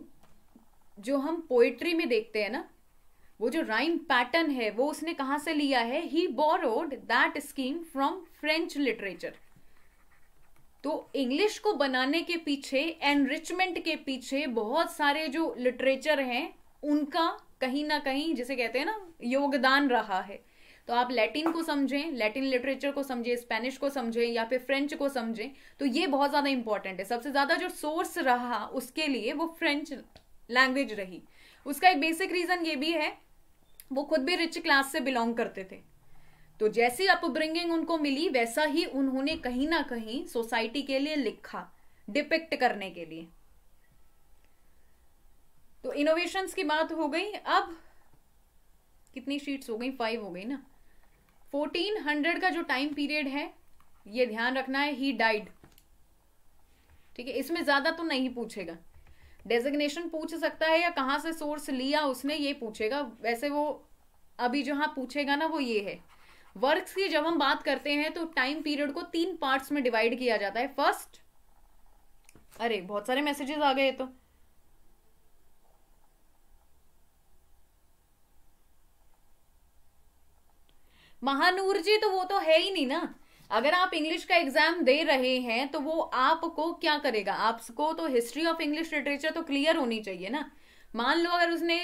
जो हम पोएट्री में देखते हैं ना वो जो राइम पैटर्न है वो उसने कहाँ से लिया है he borrowed that scheme from French literature तो इंग्लिश को बनाने के पीछे एनरिचमेंट के पीछे बहुत सारे जो लिटरेचर हैं उनका कहीं ना कहीं जिसे कहते हैं ना योगदान रहा है तो आप लैटिन को समझें लैटिन लिटरेचर को समझें स्पेनिश को समझें या फिर फ्रेंच को समझें तो ये बहुत ज़्यादा इंपॉर्टेंट है सबसे ज़्यादा जो सोर्स रहा उसके लिए वो फ्रेंच लैंग्वेज रही उसका एक बेसिक रीज़न ये भी है वो खुद भी रिच क्लास से बिलोंग करते थे तो जैसी अपब्रिंगिंग उनको मिली वैसा ही उन्होंने कहीं ना कहीं सोसाइटी के लिए लिखा डिपिक्ट करने के लिए तो इनोवेशन की बात हो गई अब कितनी शीट्स हो गई फाइव हो गई ना फोर्टीन हंड्रेड का जो टाइम पीरियड है ये ध्यान रखना है ही डाइड ठीक है इसमें ज्यादा तो नहीं पूछेगा डेजिग्नेशन पूछ सकता है या कहां से सोर्स लिया उसने ये पूछेगा वैसे वो अभी जहां पूछेगा ना वो ये है वर्क की जब हम बात करते हैं तो टाइम पीरियड को तीन पार्ट्स में डिवाइड किया जाता है फर्स्ट अरे बहुत सारे मैसेजेस आ गए तो महानूर जी तो वो तो है ही नहीं ना अगर आप इंग्लिश का एग्जाम दे रहे हैं तो वो आपको क्या करेगा आपको तो हिस्ट्री ऑफ इंग्लिश लिटरेचर तो क्लियर होनी चाहिए ना मान लो अगर उसने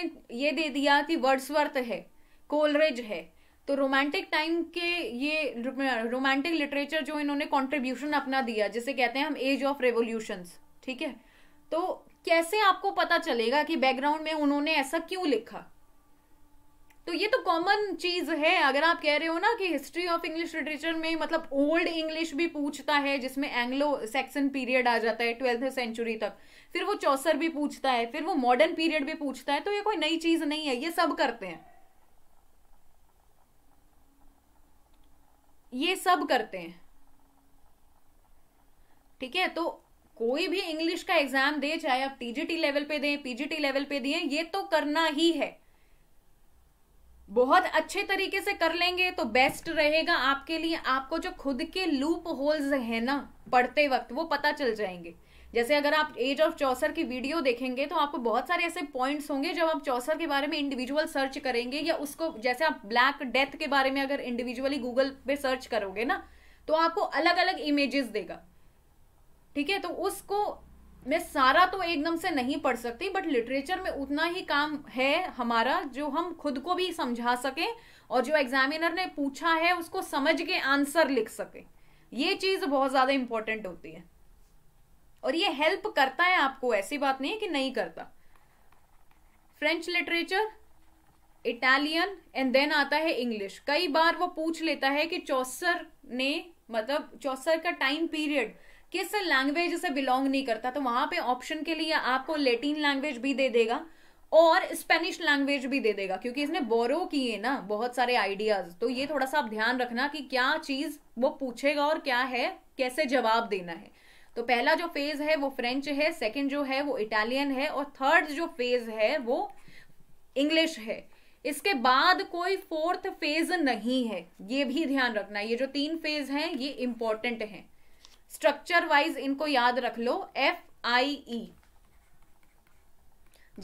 ये दे दिया कि वर्ड्सवर्थ है कोलरेज है तो रोमांटिक टाइम के ये रोमांटिक लिटरेचर जो इन्होंने कॉन्ट्रीब्यूशन अपना दिया जिसे कहते हैं हम एज ऑफ रेवोल्यूशन ठीक है तो कैसे आपको पता चलेगा कि बैकग्राउंड में उन्होंने ऐसा क्यों लिखा तो ये तो कॉमन चीज है अगर आप कह रहे हो ना कि हिस्ट्री ऑफ इंग्लिश लिटरेचर में मतलब ओल्ड इंग्लिश भी पूछता है जिसमें एंग्लो सेक्सन पीरियड आ जाता है ट्वेल्थ सेंचुरी तक फिर वो चौसर भी पूछता है फिर वो मॉडर्न पीरियड भी पूछता है तो ये कोई नई चीज नहीं है ये सब करते हैं ये सब करते हैं ठीक है तो कोई भी इंग्लिश का एग्जाम दे चाहे आप टीजीटी लेवल पे दें पीजीटी लेवल पे दिए ये तो करना ही है बहुत अच्छे तरीके से कर लेंगे तो बेस्ट रहेगा आपके लिए आपको जो खुद के लूप होल्स है ना पढ़ते वक्त वो पता चल जाएंगे जैसे अगर आप एज ऑफ चौसर की वीडियो देखेंगे तो आपको बहुत सारे ऐसे पॉइंट्स होंगे जब आप चौसर के बारे में इंडिविजुअल सर्च करेंगे या उसको जैसे आप ब्लैक डेथ के बारे में अगर इंडिविजुअली गूगल पे सर्च करोगे ना तो आपको अलग अलग इमेजेस देगा ठीक है तो उसको मैं सारा तो एकदम से नहीं पढ़ सकती बट लिटरेचर में उतना ही काम है हमारा जो हम खुद को भी समझा सकें और जो एग्जामिनर ने पूछा है उसको समझ के आंसर लिख सके ये चीज़ बहुत ज़्यादा इंपॉर्टेंट होती है और ये हेल्प करता है आपको ऐसी बात नहीं है कि नहीं करता French literature Italian and then आता है इंग्लिश कई बार वो पूछ लेता है कि चौसर ने मतलब चौसर का टाइम पीरियड किस लैंग्वेज से बिलोंग नहीं करता तो वहां पे ऑप्शन के लिए आपको लेटिन लैंग्वेज भी दे देगा और स्पेनिश लैंग्वेज भी दे देगा क्योंकि इसने बोरो किए ना बहुत सारे आइडियाज तो ये थोड़ा सा आप ध्यान रखना कि क्या चीज वो पूछेगा और क्या है कैसे जवाब देना है तो पहला जो फेज है वो फ्रेंच है सेकेंड जो है वो इटालियन है और थर्ड जो फेज है वो इंग्लिश है इसके बाद कोई फोर्थ फेज नहीं है ये भी ध्यान रखना ये जो तीन फेज हैं ये इंपॉर्टेंट हैं स्ट्रक्चर वाइज इनको याद रख लो एफ आई ई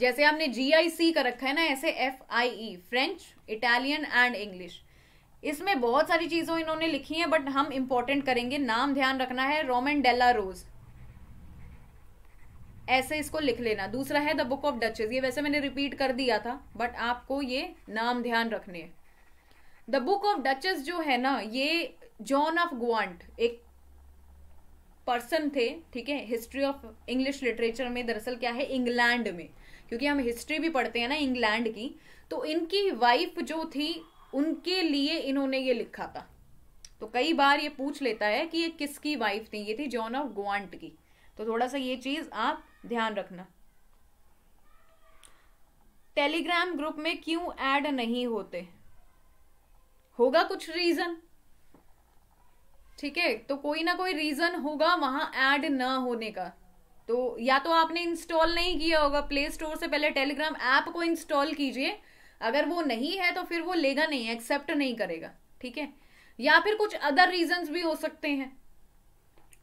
जैसे हमने जी आई सी का रखा है ना ऐसे F I E French Italian and English इसमें बहुत सारी चीज़ों इन्होंने लिखी है बट हम इंपॉर्टेंट करेंगे नाम ध्यान रखना है रोमन डेला रोज ऐसे इसको लिख लेना दूसरा है द बुक ऑफ डचेस ये वैसे मैंने रिपीट कर दिया था बट आपको ये नाम ध्यान रखने द बुक ऑफ डचेस जो है ना ये जॉन ऑफ ग्वांट एक पर्सन थे ठीक है हिस्ट्री ऑफ इंग्लिश लिटरेचर में दरअसल क्या है इंग्लैंड में क्योंकि हम हिस्ट्री भी पढ़ते हैं ना इंग्लैंड की तो इनकी वाइफ जो थी उनके लिए इन्होंने ये लिखा था तो कई बार ये पूछ लेता है कि ये किसकी वाइफ थी ये थी जॉन ऑफ ग्वांट की तो थोड़ा सा ये चीज आप ध्यान रखना टेलीग्राम ग्रुप में क्यों ऐड नहीं होते होगा कुछ रीजन ठीक है तो कोई ना कोई रीजन होगा वहां ऐड ना होने का तो या तो आपने इंस्टॉल नहीं किया होगा प्ले स्टोर से पहले टेलीग्राम ऐप को इंस्टॉल कीजिए अगर वो नहीं है तो फिर वो लेगा नहीं एक्सेप्ट नहीं करेगा ठीक है या फिर कुछ अदर रीजन भी हो सकते हैं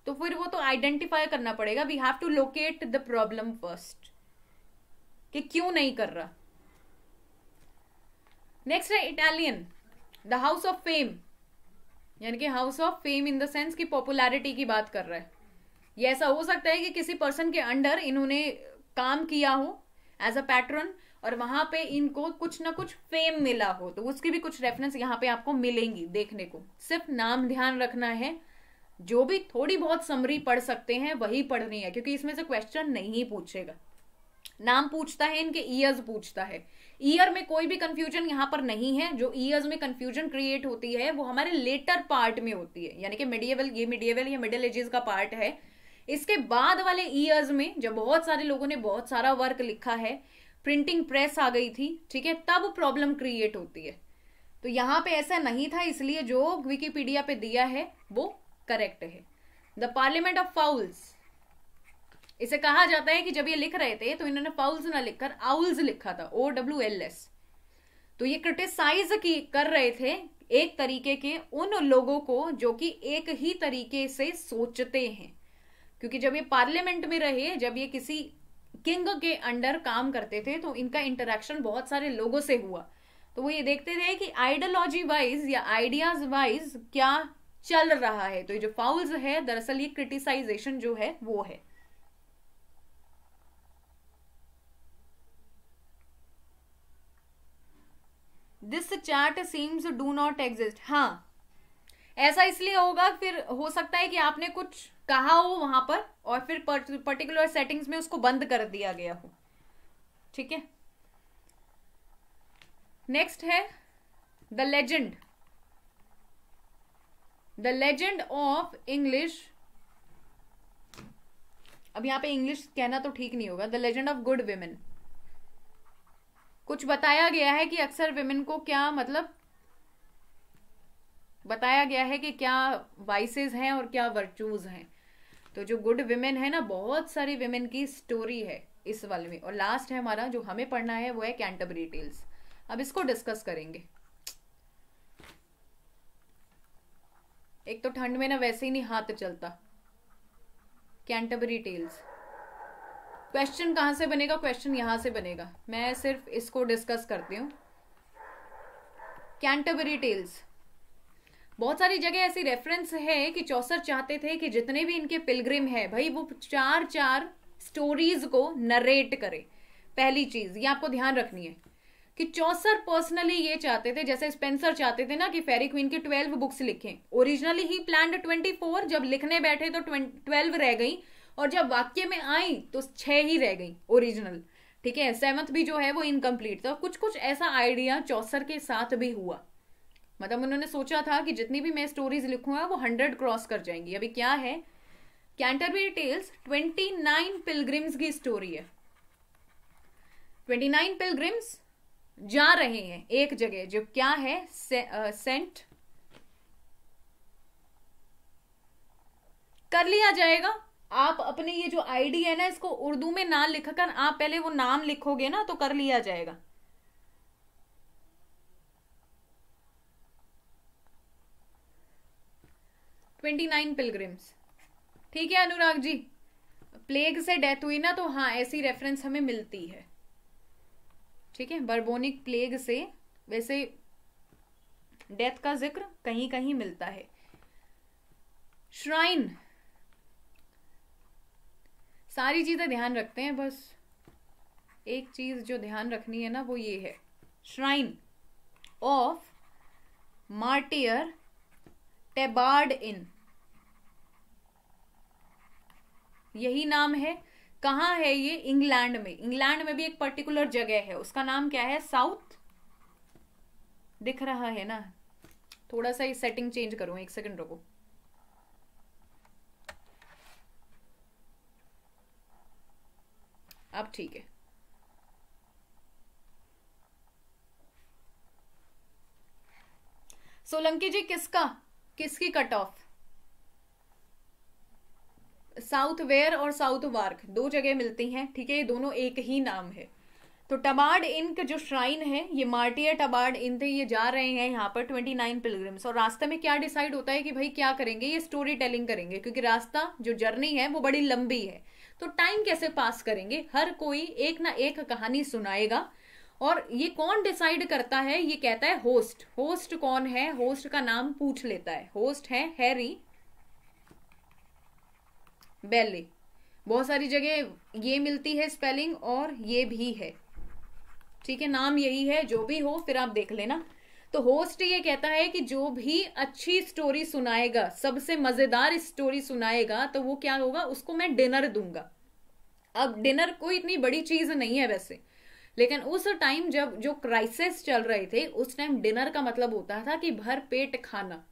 तो फिर वो तो आइडेंटिफाई करना पड़ेगा we have to locate the problem first कि क्यों नहीं कर रहा नेक्स्ट है Italian the house of fame यानी कि house of fame in the sense की पॉपुलैरिटी की बात कर रहा है ये ऐसा हो सकता है कि किसी पर्सन के अंडर इन्होंने काम किया हो एज अ पैटर्न और वहां पे इनको कुछ ना कुछ फेम मिला हो तो उसकी भी कुछ रेफरेंस यहाँ पे आपको मिलेंगी देखने को सिर्फ नाम ध्यान रखना है जो भी थोड़ी बहुत समरी पढ़ सकते हैं वही पढ़नी है क्योंकि इसमें से क्वेश्चन नहीं पूछेगा नाम पूछता है इनके ईयर्स पूछता है ईयर में कोई भी कंफ्यूजन यहाँ पर नहीं है जो ईयर्स में कंफ्यूजन क्रिएट होती है वो हमारे लेटर पार्ट में होती है यानी कि मिडियवल ये मिडियवल या मिडिल एजेस का पार्ट है इसके बाद वाले ईयर्स में जब बहुत सारे लोगों ने बहुत सारा वर्क लिखा है प्रिंटिंग प्रेस आ गई थी ठीक है तब प्रॉब्लम क्रिएट होती है तो यहाँ पे ऐसा नहीं था इसलिए जो विकीपीडिया पे दिया है वो करेक्ट है द पार्लियामेंट ऑफ फाउल्स इसे कहा जाता है कि जब ये लिख रहे थे तो इन्होंने फाउल्स ना लिखकर आउल्स लिखा था ओ डब्ल्यू एल एस तो ये क्रिटिसाइज की कर रहे थे एक तरीके के उन लोगों को जो कि एक ही तरीके से सोचते हैं क्योंकि जब ये पार्लियामेंट में रहे जब ये किसी किंग के अंडर काम करते थे तो इनका इंटरेक्शन बहुत सारे लोगों से हुआ तो वो ये देखते थे कि आइडियोलॉजी वाइज या आइडियाज वाइज क्या चल रहा है तो ये जो फाउल्स है दरअसल ये क्रिटिसाइजेशन जो है वो है this chat seems do not exist हाँ ऐसा इसलिए होगा फिर हो सकता है कि आपने कुछ कहा हो वहां पर और फिर पर्टिकुलर सेटिंग्स में उसको बंद कर दिया गया हो ठीक है नेक्स्ट है the legend the legend of English अब यहां पे इंग्लिश कहना तो ठीक नहीं होगा the legend of good women कुछ बताया गया है कि अक्सर वेमेन को क्या मतलब बताया गया है कि क्या वाइसेस हैं और क्या वर्चूज हैं तो जो गुड विमेन है ना बहुत सारी विमेन की स्टोरी है इस वाले में और लास्ट है हमारा जो हमें पढ़ना है वो है कैंटबरी टेल्स अब इसको डिस्कस करेंगे एक तो ठंड में ना वैसे ही नहीं हाथ चलता कैंटबरी टेल्स क्वेश्चन कहां से बनेगा क्वेश्चन यहां से बनेगा मैं सिर्फ इसको डिस्कस करती हूँ कैंटबरी टेल्स बहुत सारी जगह ऐसी रेफरेंस है कि चौसर चाहते थे कि जितने भी इनके पिलग्रिम है भाई वो चार चार स्टोरीज को नरेट करे पहली चीज ये आपको ध्यान रखनी है कि चौसर पर्सनली ये चाहते थे जैसे स्पेंसर चाहते थे ना कि फेरी क्वीन के ट्वेल्व बुक्स लिखें ओरिजिनली ही प्लान ट्वेंटी फोर जब लिखने बैठे तो ट्वेल्व रह गई और जब वाक्य में आई तो छह ही रह गई ओरिजिनल ठीक है सेवंथ भी जो है वो इनकम्प्लीट था कुछ कुछ ऐसा आइडिया चौसर के साथ भी हुआ मतलब उन्होंने सोचा था कि जितनी भी मैं स्टोरीज लिखूंगा वो हंड्रेड क्रॉस कर जाएंगी अभी क्या है Canterbury tales twenty nine pilgrims की स्टोरी है ट्वेंटी नाइन पिलग्रिम्स जा रहे हैं एक जगह जो क्या है से, आ, सेंट कर लिया जाएगा आप अपने ये जो आईडी है ना इसको उर्दू में ना लिखकर आप पहले वो नाम लिखोगे ना तो कर लिया जाएगा ट्वेंटी नाइन पिलग्रिम्स ठीक है अनुराग जी प्लेग से डेथ हुई ना तो हाँ ऐसी रेफरेंस हमें मिलती है ठीक है बर्बोनिक प्लेग से वैसे डेथ का जिक्र कहीं कहीं मिलता है श्राइन सारी चीज़ें ध्यान रखते हैं बस एक चीज़ जो ध्यान रखनी है ना वो ये है shrine of martyr Tabard inn यही नाम है कहाँ है ये इंग्लैंड में इंग्लैंड में भी एक पर्टिकुलर जगह है उसका नाम क्या है साउथ दिख रहा है ना थोड़ा सा ये सेटिंग चेंज करूँ एक सेकंड रुको अब ठीक है सोलंकी जी किसका किसकी कट ऑफ साउथ वेयर और साउथ वार्क दो जगह मिलती हैं ठीक है ये दोनों एक ही नाम है तो टबार्ड इनक जो श्राइन है ये मार्टिया टबार्ड इन थे ये जा रहे हैं यहाँ पर ट्वेंटी नाइन पिलग्रिम्स और रास्ते में क्या डिसाइड होता है कि भाई क्या करेंगे ये स्टोरी टेलिंग करेंगे क्योंकि रास्ता जो जर्नी है वो बड़ी लंबी है तो टाइम कैसे पास करेंगे हर कोई एक ना एक कहानी सुनाएगा और ये कौन डिसाइड करता है ये कहता है होस्ट होस्ट कौन है होस्ट का नाम पूछ लेता है होस्ट है हैरी बेले बहुत सारी जगह ये मिलती है स्पेलिंग और ये भी है ठीक है नाम यही है जो भी हो फिर आप देख लेना तो होस्ट ये कहता है कि जो भी अच्छी स्टोरी सुनाएगा सबसे मजेदार स्टोरी सुनाएगा तो वो क्या होगा उसको मैं डिनर दूंगा अब डिनर कोई इतनी बड़ी चीज नहीं है वैसे लेकिन उस टाइम जब जो क्राइसिस चल रहे थे उस टाइम डिनर का मतलब होता था कि भर पेट खाना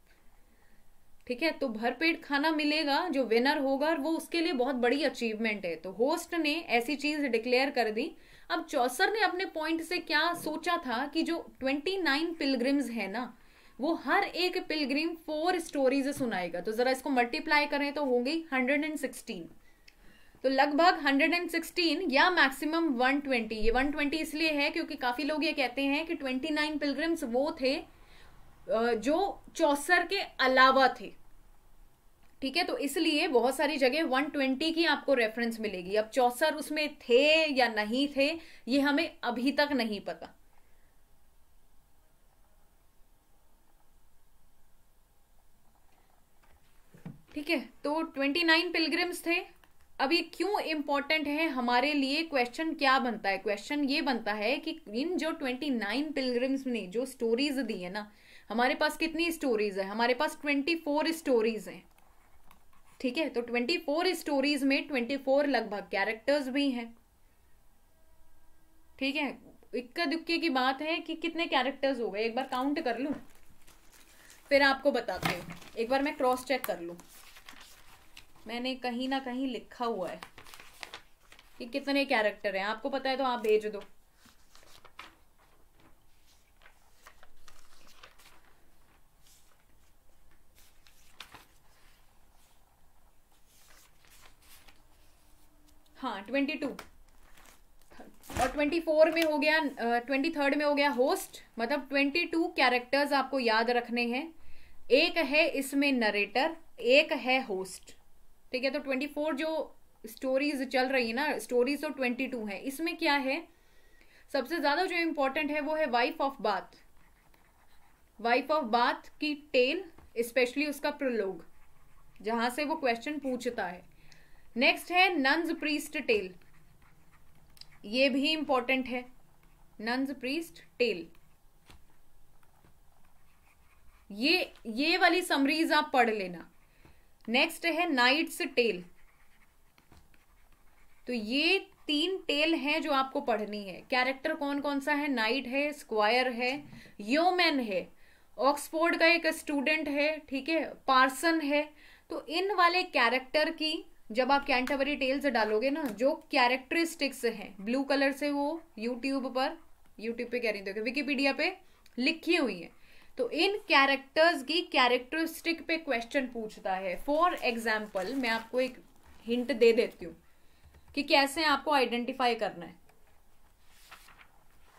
ठीक है तो भरपेट खाना मिलेगा जो विनर होगा वो उसके लिए बहुत बड़ी अचीवमेंट है तो होस्ट ने ऐसी चीज डिक्लेयर कर दी अब चौसर ने अपने पॉइंट से क्या सोचा था कि जो ट्वेंटी नाइन पिलग्रिम्स है ना वो हर एक पिलग्रिम फोर स्टोरीज सुनाएगा तो जरा इसको मल्टीप्लाई करें तो होगी हंड्रेड एंड सिक्सटीन तो लगभग 116 या मैक्सिमम 120 ये 120 इसलिए है क्योंकि काफी लोग ये कहते हैं कि 29 पिलग्रिम्स वो थे जो चौसर के अलावा थे ठीक है तो इसलिए बहुत सारी जगह 120 की आपको रेफरेंस मिलेगी अब चौसर उसमें थे या नहीं थे ये हमें अभी तक नहीं पता ठीक है तो 29 पिलग्रिम्स थे अब ये क्यों इंपॉर्टेंट है हमारे लिए क्वेश्चन क्या बनता है क्वेश्चन ये बनता है कि इन जो 29 पिलग्रिम्स ने जो स्टोरीज दी है ना हमारे पास कितनी स्टोरीज है हमारे पास ट्वेंटी फोर स्टोरीज हैं ठीक है तो ट्वेंटी फोर स्टोरीज में ट्वेंटी फोर लगभग कैरेक्टर्स भी हैं ठीक है इक्का दुक्के की बात है कि कितने कैरेक्टर्स हो गए एक बार काउंट कर लू फिर आपको बताते हैं एक बार मैं क्रॉस चेक कर लू मैंने कहीं ना कहीं लिखा हुआ है कि कितने कैरेक्टर हैं आपको पता है तो आप भेज दो ट्वेंटी टू और ट्वेंटी फोर में हो गया ट्वेंटी थर्ड में हो गया होस्ट मतलब ट्वेंटी टू कैरेक्टर्स आपको याद रखने हैं एक है इसमें नरेटर एक है होस्ट ठीक है तो ट्वेंटी फोर जो स्टोरीज चल रही है ना स्टोरीज तो ट्वेंटी टू है इसमें क्या है सबसे ज्यादा जो इंपॉर्टेंट है वो है wife of Bath wife of Bath की टेल स्पेशली उसका प्रलोग जहां से वो क्वेश्चन पूछता है नेक्स्ट है नंज प्रीस्ट टेल ये भी इंपॉर्टेंट है नंज प्रीस्ट टेल ये ये वाली समरीज आप पढ़ लेना नेक्स्ट है नाइट्स टेल तो ये तीन टेल हैं जो आपको पढ़नी है कैरेक्टर कौन कौन सा है नाइट है स्क्वायर है योमैन है ऑक्सफोर्ड का एक स्टूडेंट है ठीक है पार्सन है तो इन वाले कैरेक्टर की जब आप कैंटबरी टेल्स डालोगे ना जो कैरेक्टरिस्टिक्स हैं ब्लू कलर से वो यूट्यूब पर यूट्यूब पे कह रही थी विकीपीडिया पे लिखी हुई है तो इन कैरेक्टर्स की कैरेक्टरिस्टिक पे क्वेश्चन पूछता है फॉर एग्जाम्पल मैं आपको एक हिंट दे देती हूँ कि कैसे आपको आइडेंटिफाई करना है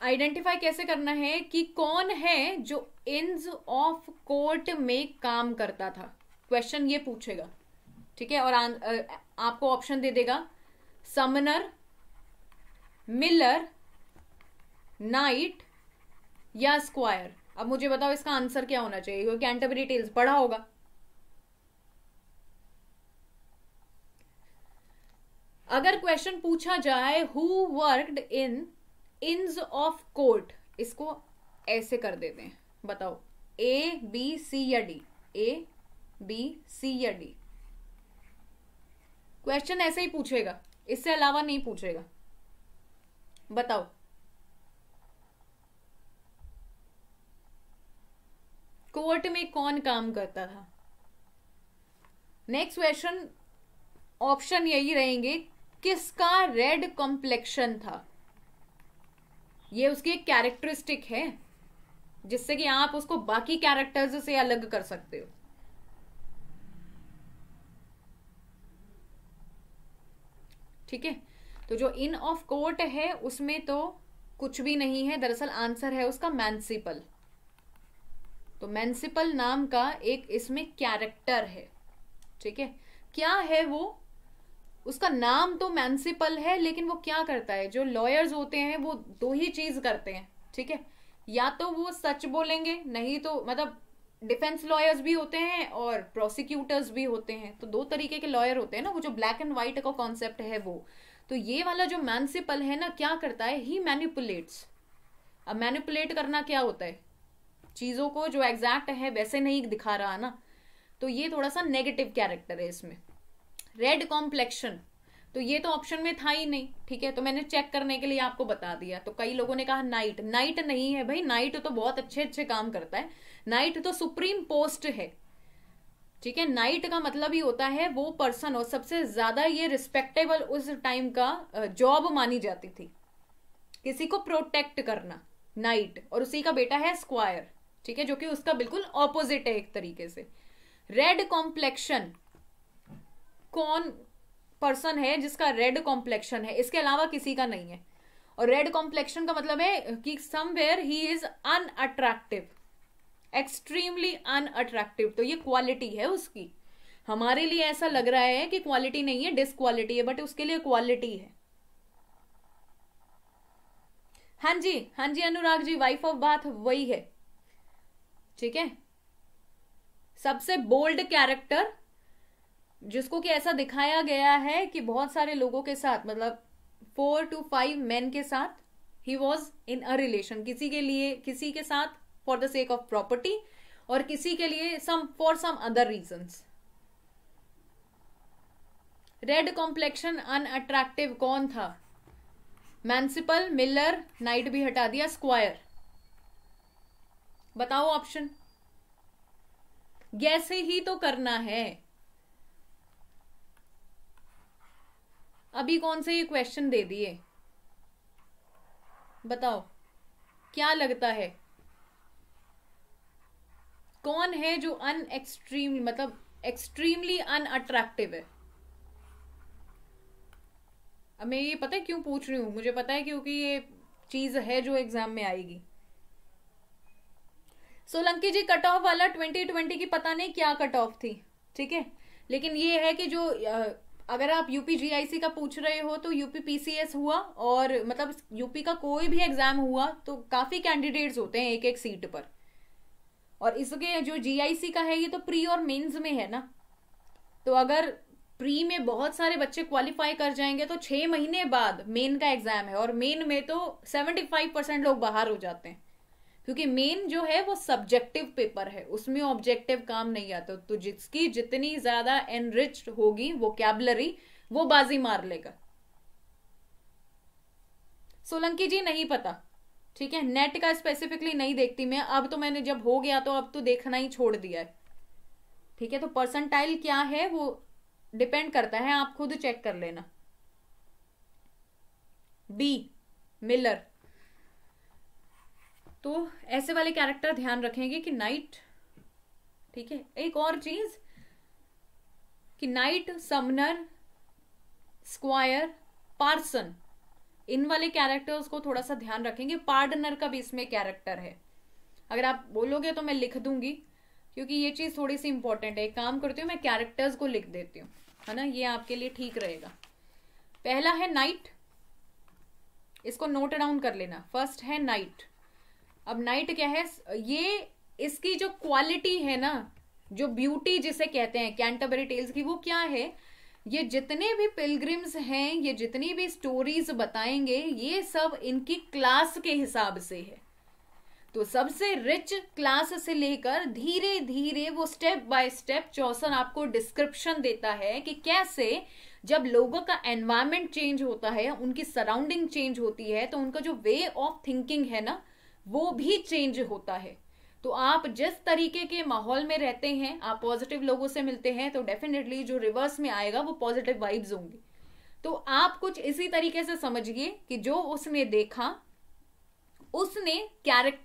आइडेंटिफाई कैसे करना है कि कौन है जो इंज ऑफ कोर्ट में काम करता था क्वेश्चन ये पूछेगा ठीक है और आ, आपको ऑप्शन दे देगा समनर मिलर नाइट या स्क्वायर अब मुझे बताओ इसका आंसर क्या होना चाहिए क्योंकि एंटरबरी टेल्स पढ़ा होगा अगर क्वेश्चन पूछा जाए who worked in inns of court इसको ऐसे कर देते हैं बताओ ए बी सी या डी ए बी सी या डी क्वेश्चन ऐसे ही पूछेगा इससे अलावा नहीं पूछेगा बताओ कोर्ट में कौन काम करता था नेक्स्ट क्वेश्चन ऑप्शन यही रहेंगे किसका रेड कॉम्प्लेक्शन था ये उसकी एक कैरेक्टरिस्टिक है जिससे कि आप उसको बाकी कैरेक्टर्स से अलग कर सकते हो ठीक है तो जो इन ऑफ कोर्ट है उसमें तो कुछ भी नहीं है दरअसल आंसर है उसका मैंसिपल तो मैंसिपल नाम का एक इसमें कैरेक्टर है ठीक है क्या है वो उसका नाम तो मैंसिपल है लेकिन वो क्या करता है जो लॉयर्स होते हैं वो दो ही चीज करते हैं ठीक है या तो वो सच बोलेंगे नहीं तो मतलब डिफेंस लॉयर्स भी होते हैं और प्रोसिक्यूटर्स भी होते हैं तो दो तरीके के लॉयर होते हैं ना वो जो ब्लैक एंड व्हाइट का कॉन्सेप्ट है वो तो ये वाला जो मैंसिपल है ना क्या करता है ही मैनिपुलेट्स अब मैनिपुलेट करना क्या होता है चीज़ों को जो एग्जैक्ट है वैसे नहीं दिखा रहा ना तो ये थोड़ा सा नेगेटिव कैरेक्टर है इसमें रेड कॉम्प्लेक्शन तो ये तो ऑप्शन में था ही नहीं ठीक है तो मैंने चेक करने के लिए आपको बता दिया तो कई लोगों ने कहा नाइट नाइट नहीं है भाई नाइट तो बहुत अच्छे अच्छे काम करता है नाइट तो सुप्रीम पोस्ट है ठीक है नाइट का मतलब ही होता है वो पर्सन और सबसे ज्यादा ये रिस्पेक्टेबल उस टाइम का जॉब मानी जाती थी किसी को प्रोटेक्ट करना नाइट और उसी का बेटा है स्क्वायर ठीक है जो कि उसका बिल्कुल ऑपोजिट है एक तरीके से रेड कॉम्प्लेक्शन कौन पर्सन है जिसका रेड कॉम्प्लेक्शन है इसके अलावा किसी का नहीं है और रेड कॉम्प्लेक्शन का मतलब है कि somewhere he is unattractive extremely unattractive तो ये क्वालिटी है उसकी हमारे लिए ऐसा लग रहा है कि क्वालिटी नहीं है डिसक्वालिटी है बट उसके लिए क्वालिटी है हां जी हां जी Anurag ji wife of Bath वही है ठीक है सबसे बोल्ड कैरेक्टर जिसको कि ऐसा दिखाया गया है कि बहुत सारे लोगों के साथ मतलब फोर टू फाइव मैन के साथ he was in a relation किसी के लिए किसी के साथ for the sake of property और किसी के लिए some for some other reason red complexion unattractive कौन था मैंसिपल मिलर नाइट भी हटा दिया स्क्वायर बताओ ऑप्शन गैसे ही तो करना है अभी कौन से ये क्वेश्चन दे दिए बताओ क्या लगता है कौन है जो अन एक्सट्रीम मतलब एक्सट्रीमली अन अट्रैक्टिव है अब मैं ये पता है क्यों पूछ रही हूं मुझे पता है क्योंकि ये चीज है जो एग्जाम में आएगी सोलंकी जी कट ऑफ वाला ट्वेंटी ट्वेंटी की पता नहीं क्या कट ऑफ थी ठीक है लेकिन ये है कि जो अगर आप यूपी जी का पूछ रहे हो तो यूपी पी हुआ और मतलब यूपी का कोई भी एग्जाम हुआ तो काफी कैंडिडेट्स होते हैं एक एक सीट पर और इसके जो जी का है ये तो प्री और मेन्स में है ना तो अगर प्री में बहुत सारे बच्चे क्वालिफाई कर जाएंगे तो छह महीने बाद मेन का एग्जाम है और मेन में तो सेवेंटी फाइव परसेंट लोग बाहर हो जाते हैं क्योंकि मेन जो है वो सब्जेक्टिव पेपर है उसमें ऑब्जेक्टिव काम नहीं आता तो जिसकी जितनी ज्यादा एनरिच होगी वो कैबलरी वो बाजी मार लेगा सोलंकी जी नहीं पता ठीक है नेट का स्पेसिफिकली नहीं देखती मैं अब तो मैंने जब हो गया तो अब तो देखना ही छोड़ दिया है ठीक है तो परसेंटाइल क्या है वो डिपेंड करता है आप खुद चेक कर लेना बी मिलर तो ऐसे वाले कैरेक्टर ध्यान रखेंगे कि नाइट ठीक है एक और चीज कि नाइट समनर स्क्वायर पार्सन इन वाले कैरेक्टर्स को थोड़ा सा ध्यान रखेंगे पार्डनर का भी इसमें कैरेक्टर है अगर आप बोलोगे तो मैं लिख दूंगी क्योंकि ये चीज़ थोड़ी सी इंपॉर्टेंट है एक काम करती हूँ मैं कैरेक्टर्स को लिख देती हूँ है ना ये आपके लिए ठीक रहेगा पहला है नाइट इसको नोट डाउन कर लेना फर्स्ट है नाइट अब नाइट क्या है ये इसकी जो क्वालिटी है ना जो ब्यूटी जिसे कहते हैं कैंटरबरी टेल्स की वो क्या है ये जितने भी पिलग्रिम्स हैं ये जितनी भी स्टोरीज बताएंगे ये सब इनकी क्लास के हिसाब से है तो सबसे रिच क्लास से लेकर धीरे धीरे वो स्टेप बाय स्टेप चौसन आपको डिस्क्रिप्शन देता है कि कैसे जब लोगों का एनवायरमेंट चेंज होता है उनकी सराउंडिंग चेंज होती है तो उनका जो वे ऑफ थिंकिंग है ना वो भी चेंज होता है तो आप जिस तरीके के माहौल में रहते हैं आप पॉजिटिव लोगों से मिलते हैं तो डेफिनेटली जो रिवर्स में आएगा वो पॉजिटिव वाइब्स होंगे तो आप कुछ इसी तरीके से समझिए कि जो उसने देखा उसने कैरेक्टर